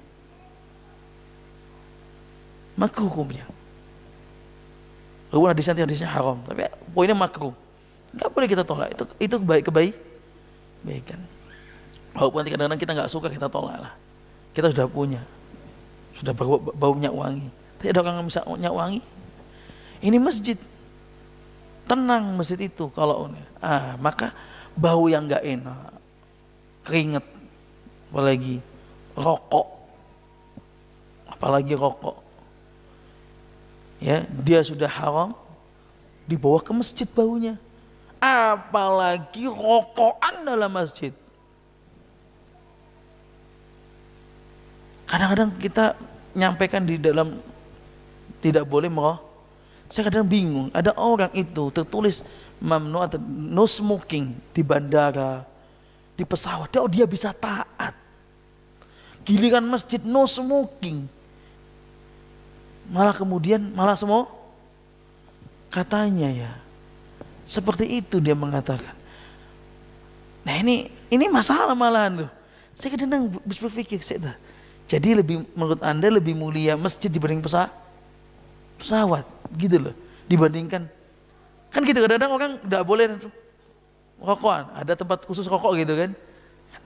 Maka hukumnya. Walaupun hadisnya hadisnya haram, tapi poinnya makruh. Enggak boleh kita tolak. Itu itu kebaik baik kan? Walaupun kadang-kadang kita nggak suka kita tolak lah. Kita sudah punya, sudah bau, bau baunya wangi. tidak ada orang yang minyak wangi. Ini masjid, tenang masjid itu kalau ah maka bau yang nggak enak, keringet, apalagi rokok, apalagi rokok. Ya, dia sudah haram dibawa ke masjid baunya. Apalagi rokokan dalam masjid. Kadang-kadang kita nyampaikan di dalam tidak boleh merokok Saya kadang bingung, ada orang itu tertulis mamnu atau no smoking di bandara, di pesawat. Oh, dia bisa taat. Giliran masjid no smoking. Malah kemudian malah semua katanya ya. Seperti itu dia mengatakan. Nah ini ini masalah malahan loh Saya kadang berpikir, saya dah, jadi lebih menurut Anda lebih mulia masjid dibanding pesa pesawat gitu loh dibandingkan kan gitu kadang-kadang orang tidak boleh rokokan ada tempat khusus rokok gitu kan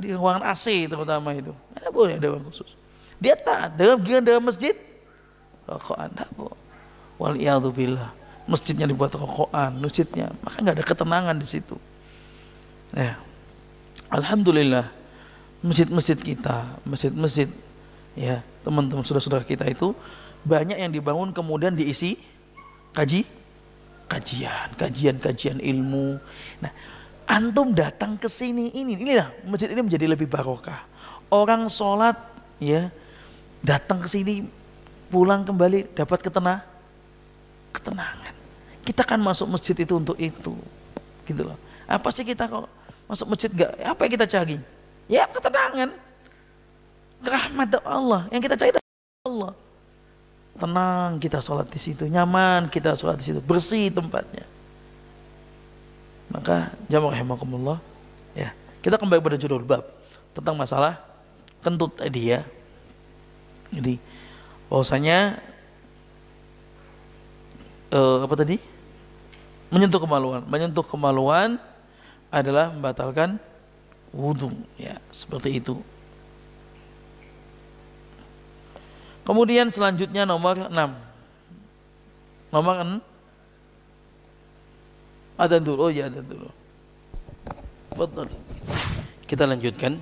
di ruangan AC terutama itu ada boleh ada ruang khusus dia tak dalam gian dalam masjid rokokan tak boleh tuh bila masjidnya dibuat rokokan masjidnya maka nggak ada ketenangan di situ ya alhamdulillah masjid-masjid kita masjid-masjid ya teman-teman saudara-saudara kita itu banyak yang dibangun kemudian diisi kaji kajian kajian kajian ilmu nah antum datang ke sini ini inilah masjid ini menjadi lebih barokah orang sholat ya datang ke sini pulang kembali dapat ketenang ketenangan kita kan masuk masjid itu untuk itu gitu loh apa sih kita kok masuk masjid gak apa yang kita cari ya ketenangan Rahmat Allah yang kita cari Allah. Tenang kita sholat di situ, nyaman kita sholat di situ, bersih tempatnya. Maka jamaah rahimakumullah ya. Kita kembali pada judul bab tentang masalah kentut tadi ya. Jadi bahwasanya eh, apa tadi? Menyentuh kemaluan. Menyentuh kemaluan adalah membatalkan wudhu ya, seperti itu. Kemudian selanjutnya nomor 6. Nomor 6. Ada dulu, oh ya ada dulu. Fadal. Kita lanjutkan.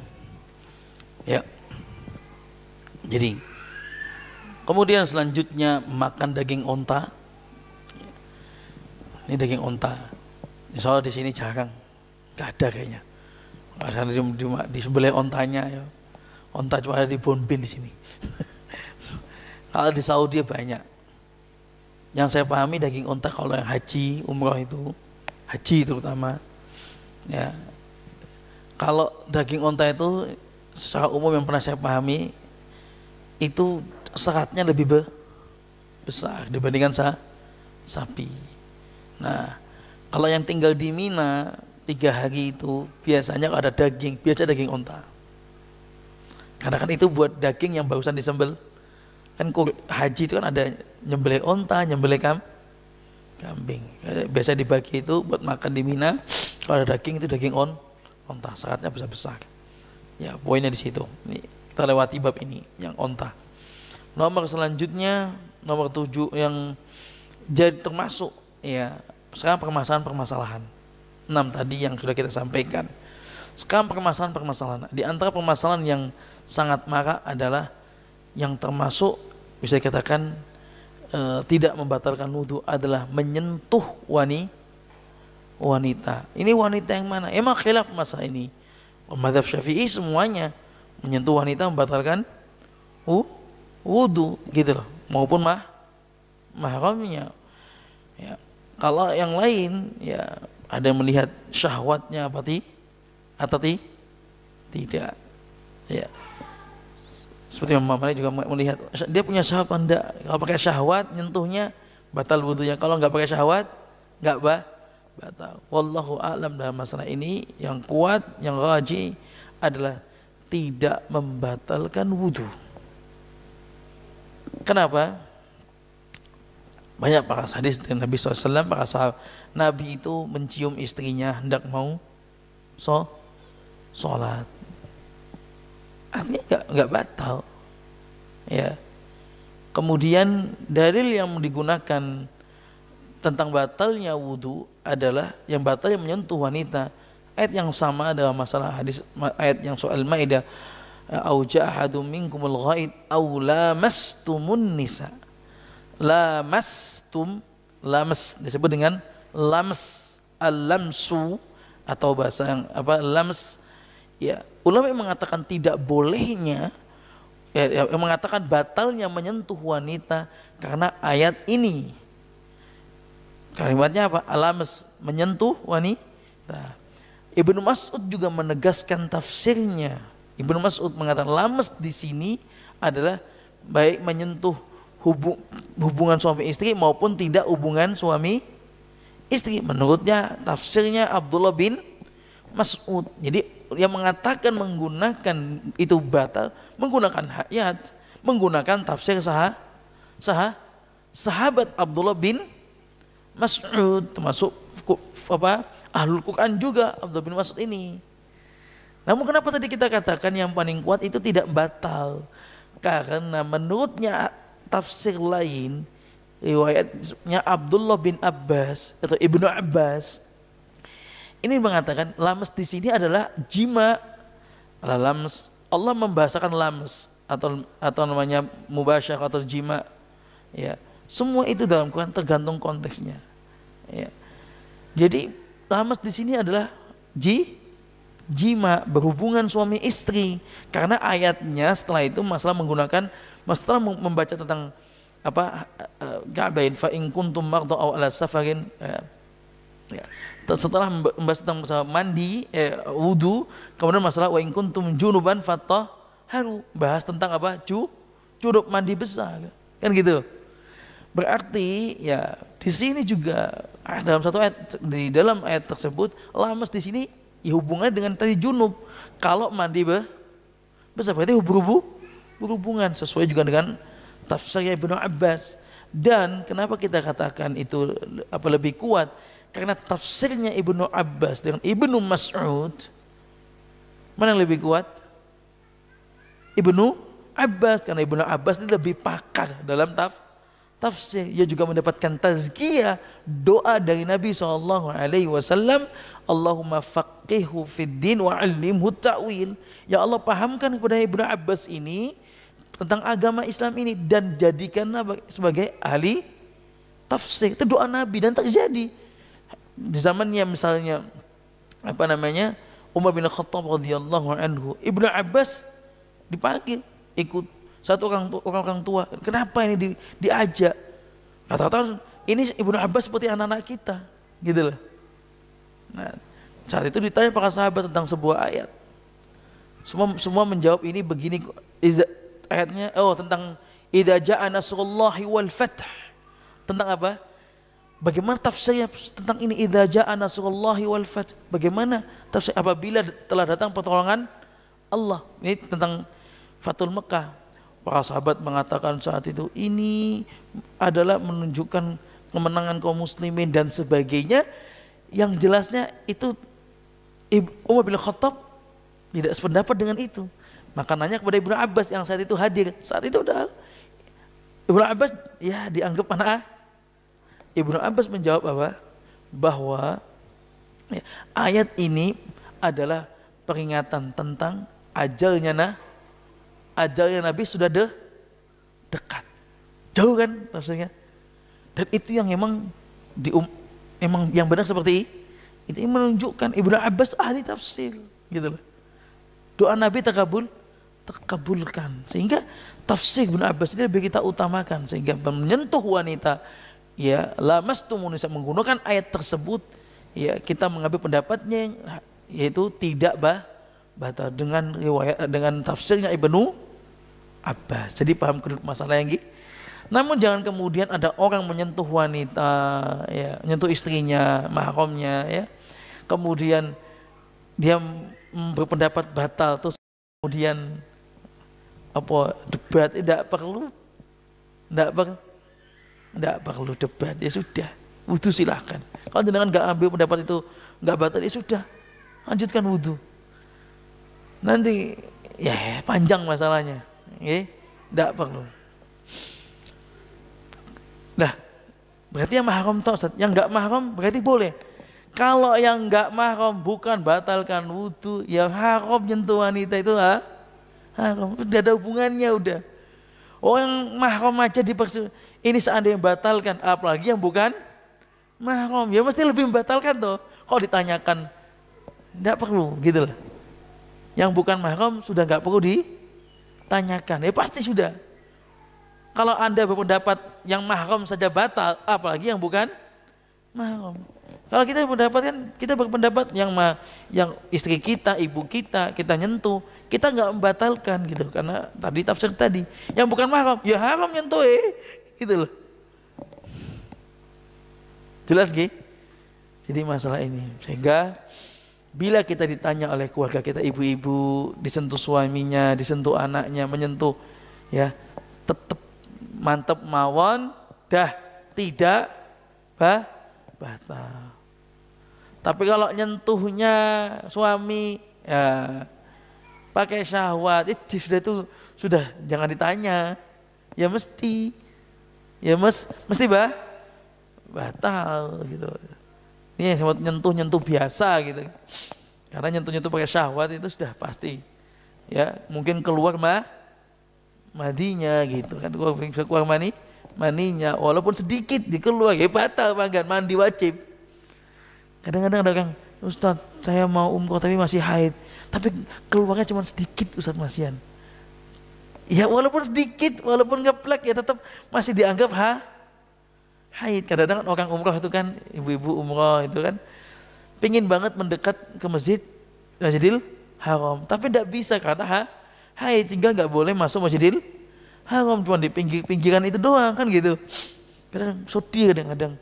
Ya. Jadi kemudian selanjutnya makan daging onta. Ini daging onta. Soalnya di sini jarang. Gak ada kayaknya. Ada di, di, di sebelah ontanya ya. Onta cuma ada di Bonpin di sini. Gitu. Kalau di Saudi banyak. Yang saya pahami daging unta kalau yang haji, umroh itu, haji terutama. Ya. Kalau daging unta itu secara umum yang pernah saya pahami itu seratnya lebih be besar dibandingkan sa sapi. Nah, kalau yang tinggal di Mina tiga hari itu biasanya ada daging, biasa daging unta. Karena kan itu buat daging yang barusan disembel kan haji itu kan ada nyembelih onta, nyembelih kam, kambing. Biasa dibagi itu buat makan di Mina. Kalau ada daging itu daging on, onta. saatnya besar-besar. Ya poinnya di situ. Ini kita lewati bab ini yang onta. Nomor selanjutnya nomor tujuh yang jadi termasuk ya sekarang permasalahan-permasalahan enam tadi yang sudah kita sampaikan. Sekarang permasalahan-permasalahan. Di antara permasalahan yang sangat marah adalah yang termasuk bisa dikatakan e, tidak membatalkan wudhu adalah menyentuh wani wanita. Ini wanita yang mana? Emang khilaf masa ini. Madhab Syafi'i semuanya menyentuh wanita membatalkan wudhu gitu loh maupun mah mahramnya ya kalau yang lain ya ada yang melihat syahwatnya apa ti atau ti tidak ya seperti Imam Malik juga melihat dia punya syahwat enggak kalau pakai syahwat nyentuhnya batal wudhunya kalau nggak pakai syahwat nggak bah batal wallahu alam dalam masalah ini yang kuat yang raji adalah tidak membatalkan wudhu kenapa banyak para hadis dari Nabi SAW para sahabat Nabi itu mencium istrinya hendak mau so sholat artinya nggak nggak batal ya kemudian dalil yang digunakan tentang batalnya wudhu adalah yang batal yang menyentuh wanita ayat yang sama adalah masalah hadis ayat yang soal maidah au ja'ahadu minkumul ghaid au lamastumun nisa lamastum mas disebut dengan lams al-lamsu atau bahasa yang apa lams ya ulama yang mengatakan tidak bolehnya ya, ya, yang mengatakan batalnya menyentuh wanita karena ayat ini kalimatnya apa alames menyentuh wanita Ibnu Mas'ud juga menegaskan tafsirnya Ibnu Mas'ud mengatakan lames di sini adalah baik menyentuh hubungan suami istri maupun tidak hubungan suami istri menurutnya tafsirnya Abdullah bin Mas'ud. Jadi yang mengatakan menggunakan itu batal menggunakan hayat, menggunakan tafsir sah sah sahabat Abdullah bin Mas'ud termasuk apa ahlul Quran juga Abdullah bin Mas'ud ini. Namun kenapa tadi kita katakan yang paling kuat itu tidak batal? Karena menurutnya tafsir lain riwayatnya Abdullah bin Abbas atau Ibnu Abbas ini mengatakan lames di sini adalah jima. Lames Allah membahasakan lames atau atau namanya mubasyah atau jima. Ya, semua itu dalam Quran tergantung konteksnya. Ya. Jadi lames di sini adalah ji jima berhubungan suami istri karena ayatnya setelah itu masalah menggunakan masalah membaca tentang apa eh, Ka'bain fa in kuntum ala safarin ya. Ya setelah membahas tentang masalah mandi, eh, wudu, kemudian masalah wa in kuntum junuban haru bahas tentang apa? Cu, curup mandi besar. Kan gitu. Berarti ya di sini juga ah, dalam satu ayat di dalam ayat tersebut lamas di sini ya hubungannya dengan tadi junub. Kalau mandi be, besar berarti berhubung berhubungan sesuai juga dengan tafsir Ibnu Abbas. Dan kenapa kita katakan itu apa lebih kuat? Karena tafsirnya Ibnu Abbas dengan Ibnu Mas'ud mana yang lebih kuat? Ibnu Abbas karena Ibnu Abbas itu lebih pakar dalam taf tafsir. Ia juga mendapatkan tazkiyah doa dari Nabi saw. Alaihi Wasallam. Allahumma faqqihhu fid din wa alimhu ta'wil. Ya Allah pahamkan kepada Ibnu Abbas ini tentang agama Islam ini dan jadikanlah sebagai ahli tafsir. Itu doa Nabi dan terjadi di zamannya misalnya apa namanya Umar bin Khattab radhiyallahu anhu Ibnu Abbas dipanggil ikut satu orang tua, orang, orang tua kenapa ini di, diajak kata-kata ini Ibnu Abbas seperti anak-anak kita gitu loh nah saat itu ditanya para sahabat tentang sebuah ayat semua semua menjawab ini begini ayatnya oh tentang idza jaa nasrullahi wal fath tentang apa Bagaimana tafsirnya tentang ini idza jaa nasrullahi wal fath? Bagaimana tafsir apabila telah datang pertolongan Allah? Ini tentang Fatul Mekah. Para sahabat mengatakan saat itu ini adalah menunjukkan kemenangan kaum muslimin dan sebagainya yang jelasnya itu Umar bin Khattab tidak sependapat dengan itu. Maka nanya kepada Ibnu Abbas yang saat itu hadir. Saat itu udah Ibnu Abbas ya dianggap anak Ibnu Abbas menjawab apa? Bahwa ya, ayat ini adalah peringatan tentang ajalnya nah ajalnya Nabi sudah de, dekat. Jauh kan maksudnya? Dan itu yang memang di um, memang yang benar seperti itu ini menunjukkan Ibnu Abbas ahli tafsir gitu loh. Doa Nabi terkabul terkabulkan sehingga tafsir Ibnu Abbas ini lebih kita utamakan sehingga menyentuh wanita ya mau nisa menggunakan ayat tersebut ya kita mengambil pendapatnya yaitu tidak bah batal dengan riwayat dengan tafsirnya Ibnu apa Jadi paham kedudukan masalah yang gitu. Namun jangan kemudian ada orang menyentuh wanita, ya, menyentuh istrinya, mahramnya, ya. Kemudian dia berpendapat batal, terus kemudian apa debat tidak perlu, tidak perlu tidak perlu debat, ya sudah. Wudhu silahkan. Kalau dengan nggak ambil pendapat itu nggak batal, ya sudah. Lanjutkan wudhu. Nanti ya panjang masalahnya. Ya, tidak perlu. Nah, berarti yang mahram toh, yang nggak mahram berarti boleh. Kalau yang nggak mahram bukan batalkan wudhu, yang haram nyentuh wanita itu ha? haram. Tidak ada hubungannya udah. oh yang mahram aja dipaksa ini seandainya membatalkan, apalagi yang bukan mahram. Ya mesti lebih membatalkan tuh Kalau ditanyakan, tidak perlu gitu lah. Yang bukan mahram sudah nggak perlu ditanyakan. Ya pasti sudah. Kalau anda berpendapat yang mahram saja batal, apalagi yang bukan mahram. Kalau kita berpendapat kan kita berpendapat yang ma, yang istri kita, ibu kita, kita nyentuh, kita nggak membatalkan gitu karena tadi tafsir tadi yang bukan mahram ya haram nyentuh eh Gitu loh. Jelas gak? Jadi masalah ini. Sehingga bila kita ditanya oleh keluarga kita ibu-ibu disentuh suaminya, disentuh anaknya, menyentuh ya tetap mantep mawon dah tidak bah, batal. Tapi kalau nyentuhnya suami ya pakai syahwat, itu sudah itu sudah jangan ditanya. Ya mesti ya mes, mesti bah, batal gitu. Ini yang nyentuh-nyentuh biasa gitu. Karena nyentuh-nyentuh pakai syahwat itu sudah pasti. Ya, mungkin keluar mah madinya gitu kan keluar, keluar mani maninya walaupun sedikit dikeluar ya batal banget, mandi wajib kadang-kadang ada orang Ustaz saya mau umroh tapi masih haid tapi keluarnya cuma sedikit Ustaz Masian Ya walaupun sedikit, walaupun ngeplek ya tetap masih dianggap ha haid. Kadang-kadang orang umroh itu kan, ibu-ibu umroh itu kan pingin banget mendekat ke masjid Masjidil Haram, tapi tidak bisa karena ha haid sehingga nggak boleh masuk Masjidil Haram cuma di pinggir-pinggiran itu doang kan gitu. Kadang sodir kadang-kadang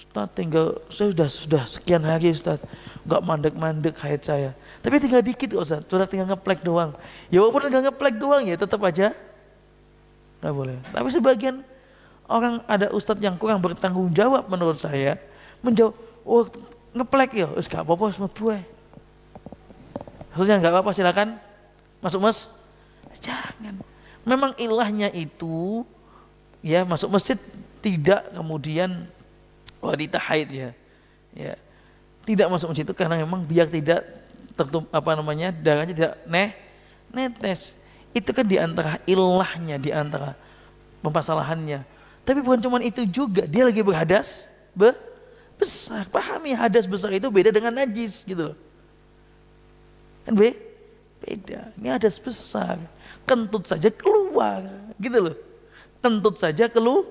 Ustaz tinggal saya sudah sudah sekian hari Ustaz nggak mandek-mandek haid saya tapi tinggal dikit kok Ustaz, sudah tinggal ngeplek doang. Ya walaupun tinggal ngeplek doang ya tetap aja nggak boleh. Tapi sebagian orang ada Ustadz yang kurang bertanggung jawab menurut saya menjawab, oh ngeplek ya, terus gak apa-apa semua gue. Maksudnya nggak apa-apa silakan masuk mas. Jangan. Memang ilahnya itu ya masuk masjid tidak kemudian wanita haid ya. Ya. Tidak masuk masjid itu karena memang biar tidak tertum, apa namanya darahnya tidak ne, netes itu kan diantara ilahnya diantara pemasalahannya tapi bukan cuma itu juga dia lagi berhadas be, besar pahami hadas besar itu beda dengan najis gitu loh kan be, beda ini hadas besar kentut saja keluar gitu loh kentut saja kelu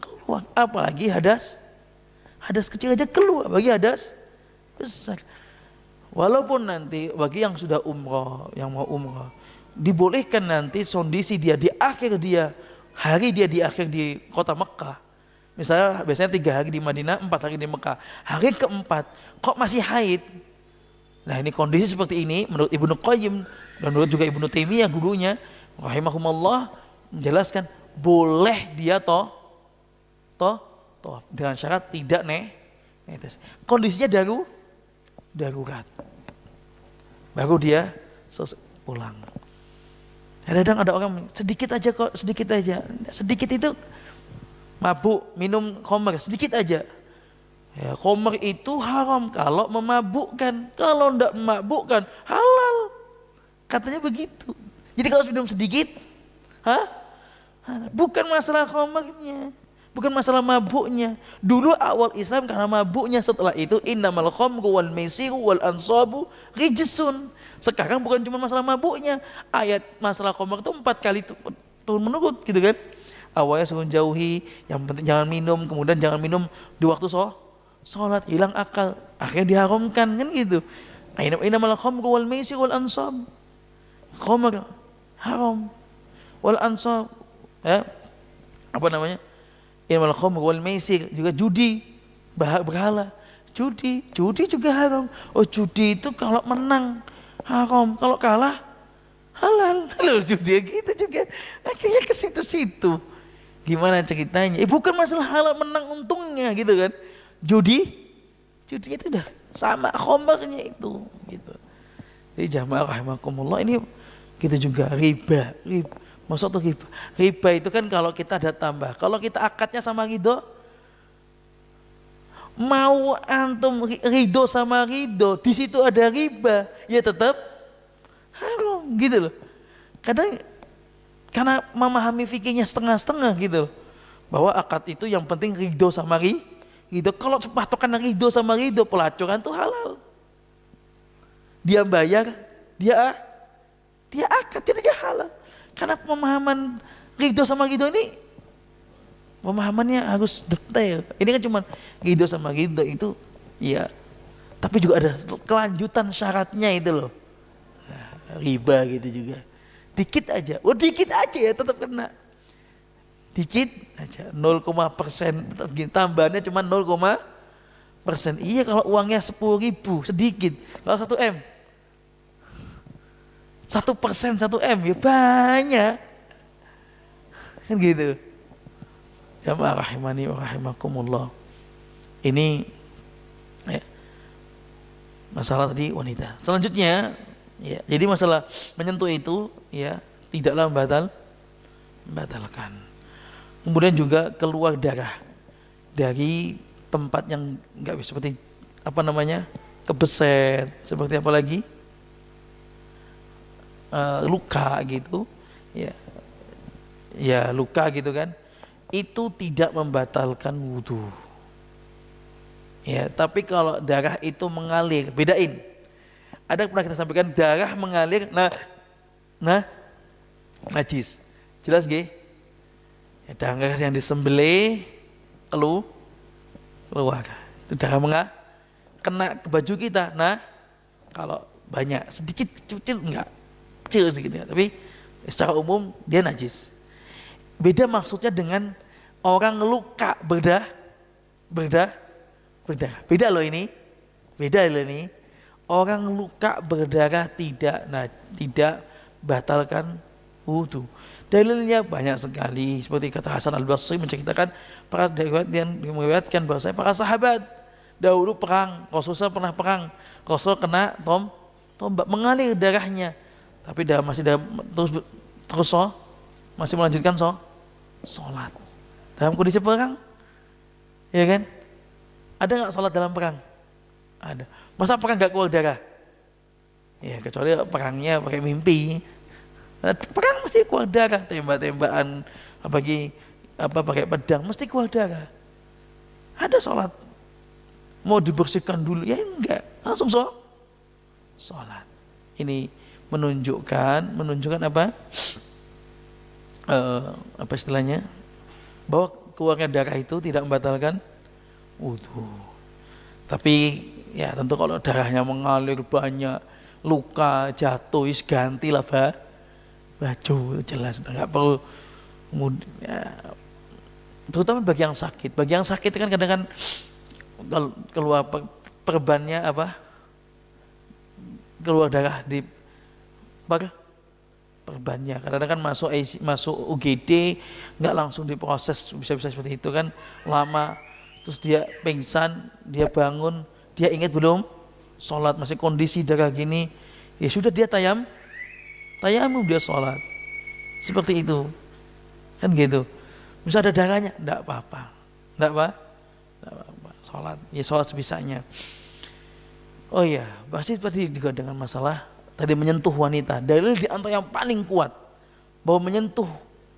keluar apalagi hadas hadas kecil aja keluar bagi hadas besar Walaupun nanti bagi yang sudah umroh, yang mau umroh, dibolehkan nanti sondisi dia di akhir dia, hari dia di akhir di kota Mekah. Misalnya biasanya tiga hari di Madinah, empat hari di Mekah. Hari keempat, kok masih haid? Nah ini kondisi seperti ini menurut Ibnu Qayyim dan menurut juga Ibnu Taimiyah gurunya rahimahumullah menjelaskan boleh dia toh toh toh dengan syarat tidak nih kondisinya daru darurat. Baru dia pulang. Kadang-kadang ada orang sedikit aja kok, sedikit aja. Sedikit itu mabuk, minum komer, sedikit aja. Ya, komer itu haram kalau memabukkan. Kalau tidak memabukkan, halal. Katanya begitu. Jadi kalau minum sedikit, ha? bukan masalah komernya. Bukan masalah mabuknya. Dulu awal Islam karena mabuknya. Setelah itu innamal khamru wal maisiru wal ansabu rijisun. Sekarang bukan cuma masalah mabuknya. Ayat masalah khamr itu empat kali turun menurut gitu kan. Awalnya suruh jauhi, yang penting jangan minum, kemudian jangan minum di waktu sholat. Sholat hilang akal, akhirnya diharamkan kan gitu. Nah, innamal khamru wal maisiru wal ansab. Khamr haram. Wal ansab ya. Apa namanya? Innamal khamr wal maisir juga judi, bahagia berhala, judi, judi juga haram. Oh, judi itu kalau menang haram, kalau kalah halal. Lalu judi kita gitu juga akhirnya ke situ-situ. Gimana ceritanya? Eh, bukan masalah halal menang untungnya gitu kan. Judi, judi itu dah sama khomernya itu gitu. Jadi jamaah rahimakumullah ini kita juga riba, riba Maksud tuh riba. Riba itu kan kalau kita ada tambah. Kalau kita akadnya sama ridho, mau antum ridho sama ridho, di situ ada riba, ya tetap haram gitu loh. Kadang karena memahami fikirnya setengah-setengah gitu loh. Bahwa akad itu yang penting ridho sama ri, ridho. Kalau karena ridho sama ridho, pelacuran itu halal. Dia bayar, dia dia akad, jadi dia halal. Karena pemahaman ridho sama ridho ini pemahamannya harus detail. Ini kan cuma ridho sama ridho itu ya tapi juga ada kelanjutan syaratnya itu loh. Nah, riba gitu juga. Dikit aja. Oh dikit aja ya tetap kena. Dikit aja 0, persen tetap gini. Tambahannya cuma 0, persen. Iya kalau uangnya sepuluh ribu sedikit. Kalau satu M satu persen satu M ya banyak. Kan gitu. ya rahimani wa rahimakumullah. Ini ya, masalah tadi wanita. Selanjutnya ya, jadi masalah menyentuh itu ya tidaklah batal batalkan. Kemudian juga keluar darah dari tempat yang nggak seperti apa namanya kebeset seperti apa lagi Eh, luka gitu ya ya luka gitu kan itu tidak membatalkan wudhu ya tapi kalau darah itu mengalir bedain ada pernah kita sampaikan darah mengalir nah nah najis jelas gih ya, darah yang disembelih kelu keluar itu darah mengalir kena ke baju kita nah kalau banyak sedikit kecil enggak kecil segini tapi secara umum dia najis beda maksudnya dengan orang luka berdah berdah berdarah beda loh ini beda loh ini orang luka berdarah tidak nah, tidak batalkan wudhu dalilnya banyak sekali seperti kata Hasan Al Basri menceritakan para yang meriwayatkan saya para sahabat dahulu perang Rasulullah pernah perang Rasul kena tom tombak mengalir darahnya tapi dah, masih dah, terus terus so, masih melanjutkan so, sholat. Dalam kondisi perang, ya kan? Ada nggak sholat dalam perang? Ada. Masa perang nggak keluar darah? Ya kecuali perangnya pakai mimpi. Nah, perang mesti keluar darah, tembak-tembakan bagi apa pakai pedang mesti keluar darah. Ada sholat mau dibersihkan dulu ya enggak langsung sholat. Sholat ini menunjukkan menunjukkan apa e, apa istilahnya bahwa keluarnya darah itu tidak membatalkan wudhu tapi ya tentu kalau darahnya mengalir banyak luka jatuh is lah bah baju jelas nggak perlu ya, terutama bagi yang sakit bagi yang sakit kan kadang kan keluar perbannya apa keluar darah di per perbannya. karena kan masuk masuk UGD nggak langsung diproses bisa-bisa seperti itu kan lama. Terus dia pingsan, dia bangun, dia ingat belum sholat masih kondisi darah gini. Ya sudah dia tayam, tayamum dia sholat. Seperti itu kan gitu. Bisa ada darahnya, enggak apa-apa. Enggak apa? Enggak apa-apa. Sholat, ya sholat sebisanya. Oh iya, pasti tadi juga dengan masalah Tadi menyentuh wanita. Dalil di antara yang paling kuat bahwa menyentuh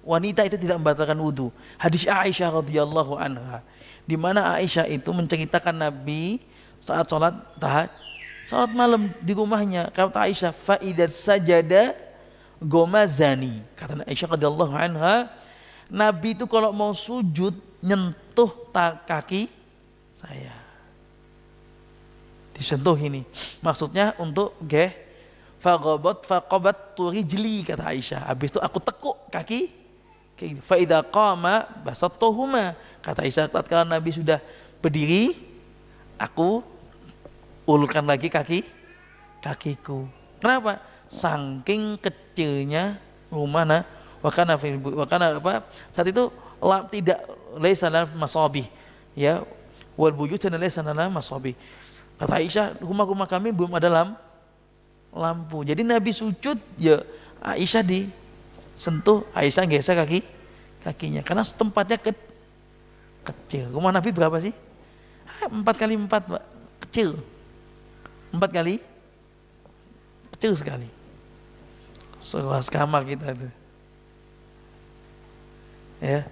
wanita itu tidak membatalkan wudhu. Hadis Aisyah radhiyallahu anha, di mana Aisyah itu menceritakan Nabi saat sholat tahat sholat malam di rumahnya. Kata Aisyah, faidat sajada gomazani. Kata Aisyah radhiyallahu anha, Nabi itu kalau mau sujud nyentuh tak kaki saya. Disentuh ini. Maksudnya untuk geh Fagobot fakobat jeli kata Aisyah. Habis itu aku tekuk kaki. Faida koma basat tohuma kata Aisyah. Tatkala Nabi sudah berdiri, aku ulurkan lagi kaki kakiku. Kenapa? Saking kecilnya rumah nah wakana wakana apa saat itu lap tidak laisa masobi ya wal buyut dan laisa masobih kata Aisyah rumah-rumah kami belum ada lamp lampu. Jadi Nabi sujud ya Aisyah di sentuh, Aisyah geser kaki kakinya karena tempatnya ke, kecil. Rumah Nabi berapa sih? Ah, empat kali empat kecil. Empat kali kecil sekali. Seluas kamar kita itu. Ya,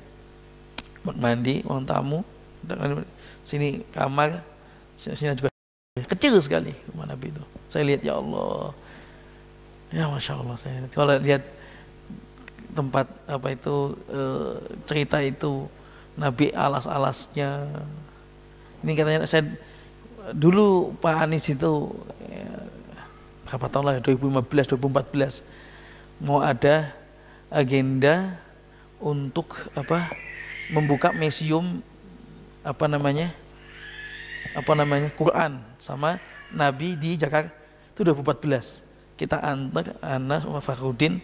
buat mandi, uang tamu, sini kamar, sini juga Kecil sekali rumah Nabi itu. Saya lihat ya Allah. Ya masya Allah saya lihat. kalau lihat tempat apa itu e, cerita itu Nabi alas-alasnya. Ini katanya saya dulu Pak Anies itu ya, berapa tahun lah 2015 ya, 2014 mau ada agenda untuk apa membuka museum apa namanya apa namanya Quran sama Nabi di Jakarta itu 2014 kita antar Anas sama Fahrudin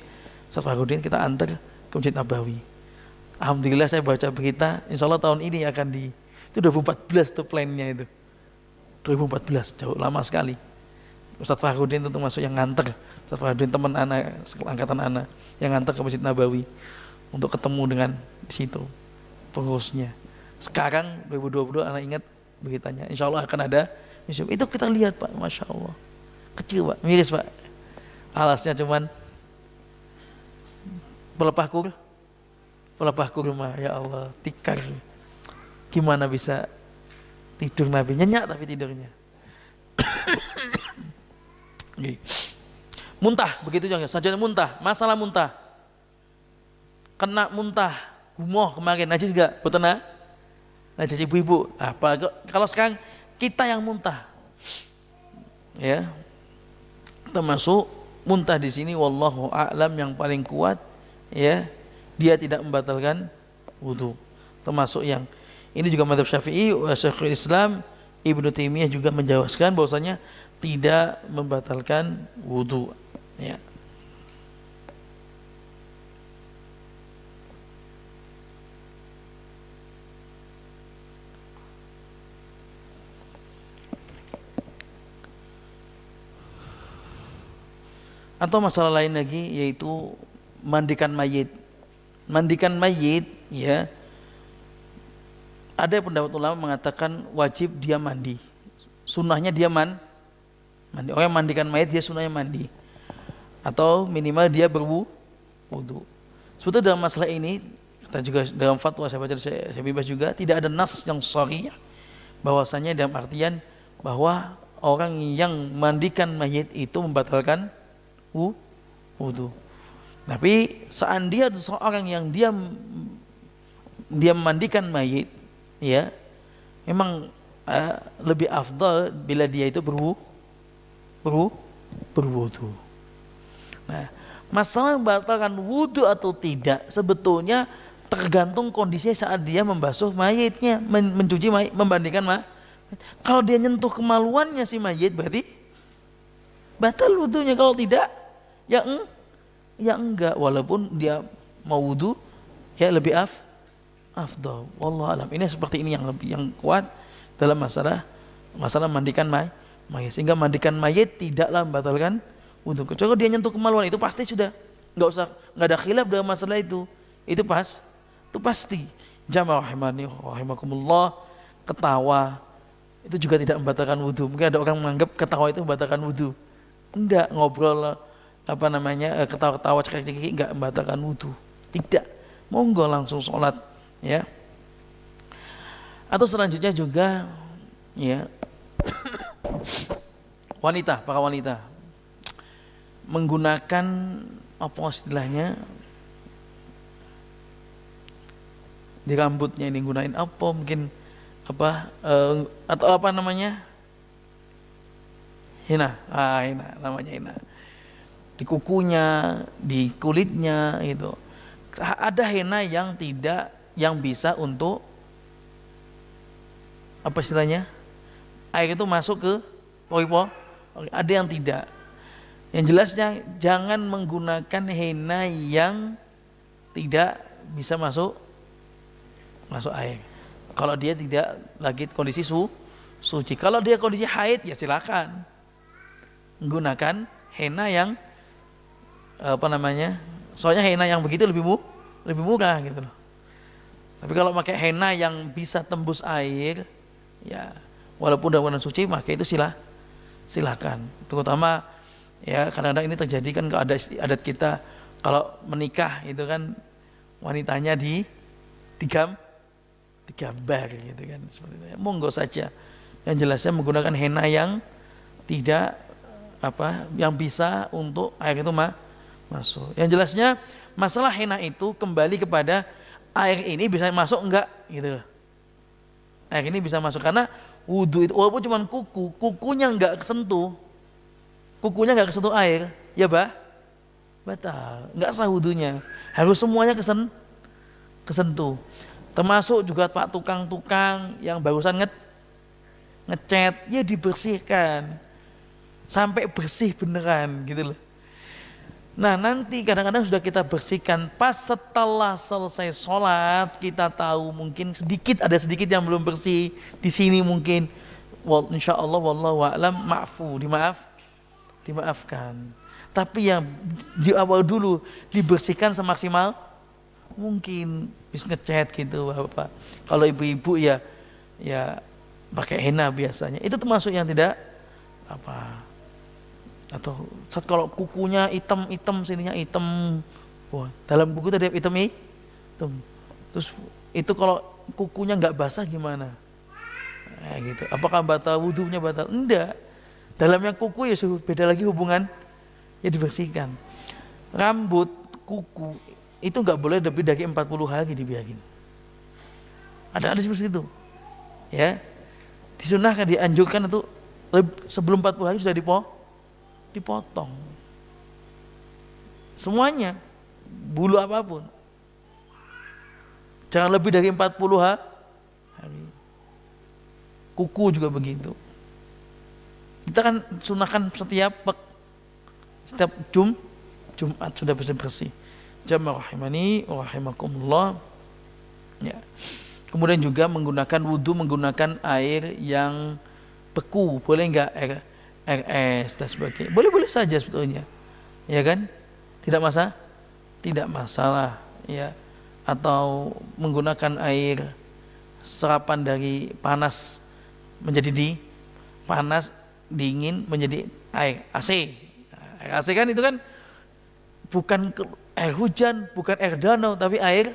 Ustaz Fahrudin kita antar ke Masjid Nabawi Alhamdulillah saya baca berita insya Allah tahun ini akan di itu 2014 tuh plannya itu 2014 jauh lama sekali Ustadz Fahrudin itu masuk yang nganter Ustadz Fahrudin teman anak angkatan anak yang nganter ke Masjid Nabawi untuk ketemu dengan di situ pengurusnya sekarang 2022 anak ingat beritanya. Insya Allah akan ada Itu kita lihat Pak, Masya Allah. Kecil Pak, miris Pak. Alasnya cuman pelepah kur, Pelepah kurma, ya Allah, tikar. Gimana bisa tidur Nabi? Nyenyak tapi tidurnya. muntah, begitu jangan. Saja muntah, masalah muntah. Kena muntah, gumoh kemarin, najis gak? Betul najis ibu-ibu. Nah, apa kalau sekarang kita yang muntah. Ya. Termasuk muntah di sini wallahu a'lam yang paling kuat ya. Dia tidak membatalkan wudu. Termasuk yang ini juga mazhab Syafi'i, Syekhul Islam, Ibnu Taimiyah juga menjelaskan bahwasanya tidak membatalkan wudu. Ya. Atau masalah lain lagi yaitu mandikan mayit. Mandikan mayit ya. Ada pendapat ulama mengatakan wajib dia mandi. Sunnahnya dia man, mandi. Orang yang mandikan mayit dia sunnahnya mandi. Atau minimal dia berwudu. Sebetulnya dalam masalah ini kita juga dalam fatwa saya baca saya, saya bebas juga tidak ada nas yang sorry bahwasanya dalam artian bahwa orang yang mandikan mayit itu membatalkan wudhu. Tapi seandainya ada seorang yang dia dia memandikan mayit, ya, memang uh, lebih afdal bila dia itu berwu, berwu, berwudhu. Nah, masalah membatalkan wudhu atau tidak sebetulnya tergantung kondisi saat dia membasuh mayitnya, men mencuci mayit, membandingkan ma. Kalau dia nyentuh kemaluannya si mayit berarti batal wudhunya. Kalau tidak, Ya, eng, mm. ya enggak walaupun dia mau wudhu ya lebih af afdal. Wallah alam. Ini seperti ini yang lebih yang kuat dalam masalah masalah mandikan may, mayat Sehingga mandikan mayat tidaklah membatalkan wudhu. Kecuali dia nyentuh kemaluan itu pasti sudah nggak usah nggak ada khilaf dalam masalah itu. Itu pas, itu pasti. Jamaah rahimani rahimakumullah ketawa itu juga tidak membatalkan wudhu. Mungkin ada orang menganggap ketawa itu membatalkan wudhu. Enggak, ngobrol apa namanya eh, ketawa-ketawa cekik-cekik nggak membatalkan wudhu tidak monggo langsung sholat ya atau selanjutnya juga ya wanita para wanita menggunakan apa istilahnya di rambutnya ini gunain apa mungkin apa uh, atau apa namanya hina ah hina namanya hina di kukunya, di kulitnya gitu. Ada henna yang tidak yang bisa untuk apa istilahnya? Air itu masuk ke pori-pori. Ada yang tidak. Yang jelasnya jangan menggunakan henna yang tidak bisa masuk masuk air. Kalau dia tidak lagi kondisi su suci. Kalau dia kondisi haid ya silakan gunakan henna yang apa namanya? Soalnya henna yang begitu lebih mu, lebih murah gitu loh. Tapi kalau pakai henna yang bisa tembus air, ya walaupun daun keadaan suci, maka itu silah silahkan. Terutama ya karena kadang ini terjadi kan ada adat, adat kita kalau menikah itu kan wanitanya di digam digambar gitu kan seperti itu. Monggo saja. Yang jelasnya menggunakan henna yang tidak apa yang bisa untuk air itu mah masuk. Yang jelasnya masalah henna itu kembali kepada air ini bisa masuk enggak gitu. Air ini bisa masuk karena wudhu itu walaupun cuma kuku, kukunya enggak kesentuh. Kukunya enggak kesentuh air, ya bah? Batal, enggak sah wudhunya. Harus semuanya kesen kesentuh. Termasuk juga pak tukang-tukang yang barusan nge ngecat, ya dibersihkan sampai bersih beneran gitu loh Nah nanti kadang-kadang sudah kita bersihkan pas setelah selesai sholat kita tahu mungkin sedikit ada sedikit yang belum bersih di sini mungkin insya Allah wallahu alam maafu dimaaf dimaafkan tapi yang di awal dulu dibersihkan semaksimal mungkin bis ngecat gitu bapak kalau ibu-ibu ya ya pakai henna biasanya itu termasuk yang tidak apa atau saat kalau kukunya hitam-hitam sininya hitam wah dalam buku tadi hitam hitam terus itu kalau kukunya nggak basah gimana nah, gitu apakah batal wudhunya batal enggak dalamnya kuku ya beda lagi hubungan ya dibersihkan rambut kuku itu nggak boleh lebih dari 40 hari dibiarin ada ada seperti itu ya disunahkan dianjurkan itu sebelum 40 hari sudah dipotong dipotong. Semuanya, bulu apapun. Jangan lebih dari 40 hari. Kuku juga begitu. Kita kan sunahkan setiap pek, setiap jum, Jumat sudah bersih-bersih. Jamaah rahimani rahimakumullah. Ya. Kemudian juga menggunakan wudhu menggunakan air yang beku, boleh enggak? Air RS dan sebagainya. Boleh-boleh saja sebetulnya. Ya kan? Tidak masalah. Tidak masalah, ya. Atau menggunakan air serapan dari panas menjadi di panas dingin menjadi air AC. Air AC kan itu kan bukan air hujan, bukan air danau, tapi air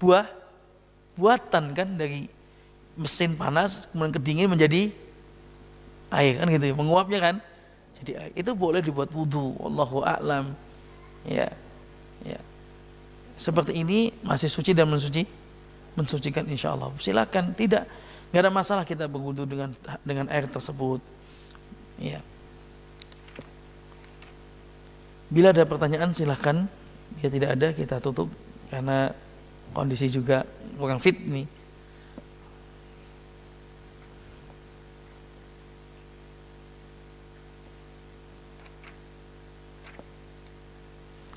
buah buatan kan dari mesin panas kemudian kedingin menjadi air kan gitu ya, menguapnya kan jadi air. itu boleh dibuat wudhu Allahu a'lam ya ya seperti ini masih suci dan mensuci mensucikan insya Allah silakan tidak nggak ada masalah kita berwudhu dengan dengan air tersebut ya bila ada pertanyaan silahkan ya tidak ada kita tutup karena kondisi juga kurang fit nih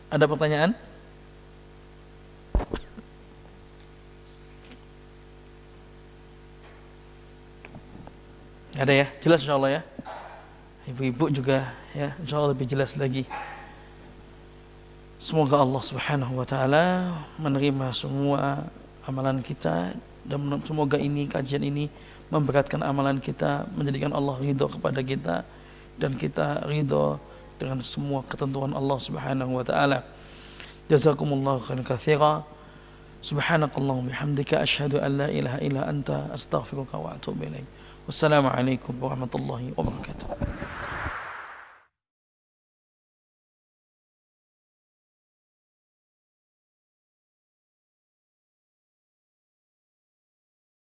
Ada pertanyaan? Ada ya, jelas insya Allah ya. Ibu-ibu juga ya, insya Allah lebih jelas lagi. Semoga Allah Subhanahu wa taala menerima semua amalan kita dan semoga ini kajian ini memberatkan amalan kita, menjadikan Allah ridho kepada kita dan kita ridho dengan semua ketentuan Allah Subhanahu wa taala. Jazakumullahu khairan katsira. Subhanakallahumma bihamdika asyhadu an la ilaha illa anta astaghfiruka wa atubu ilaik. Wassalamu alaikum warahmatullahi wabarakatuh.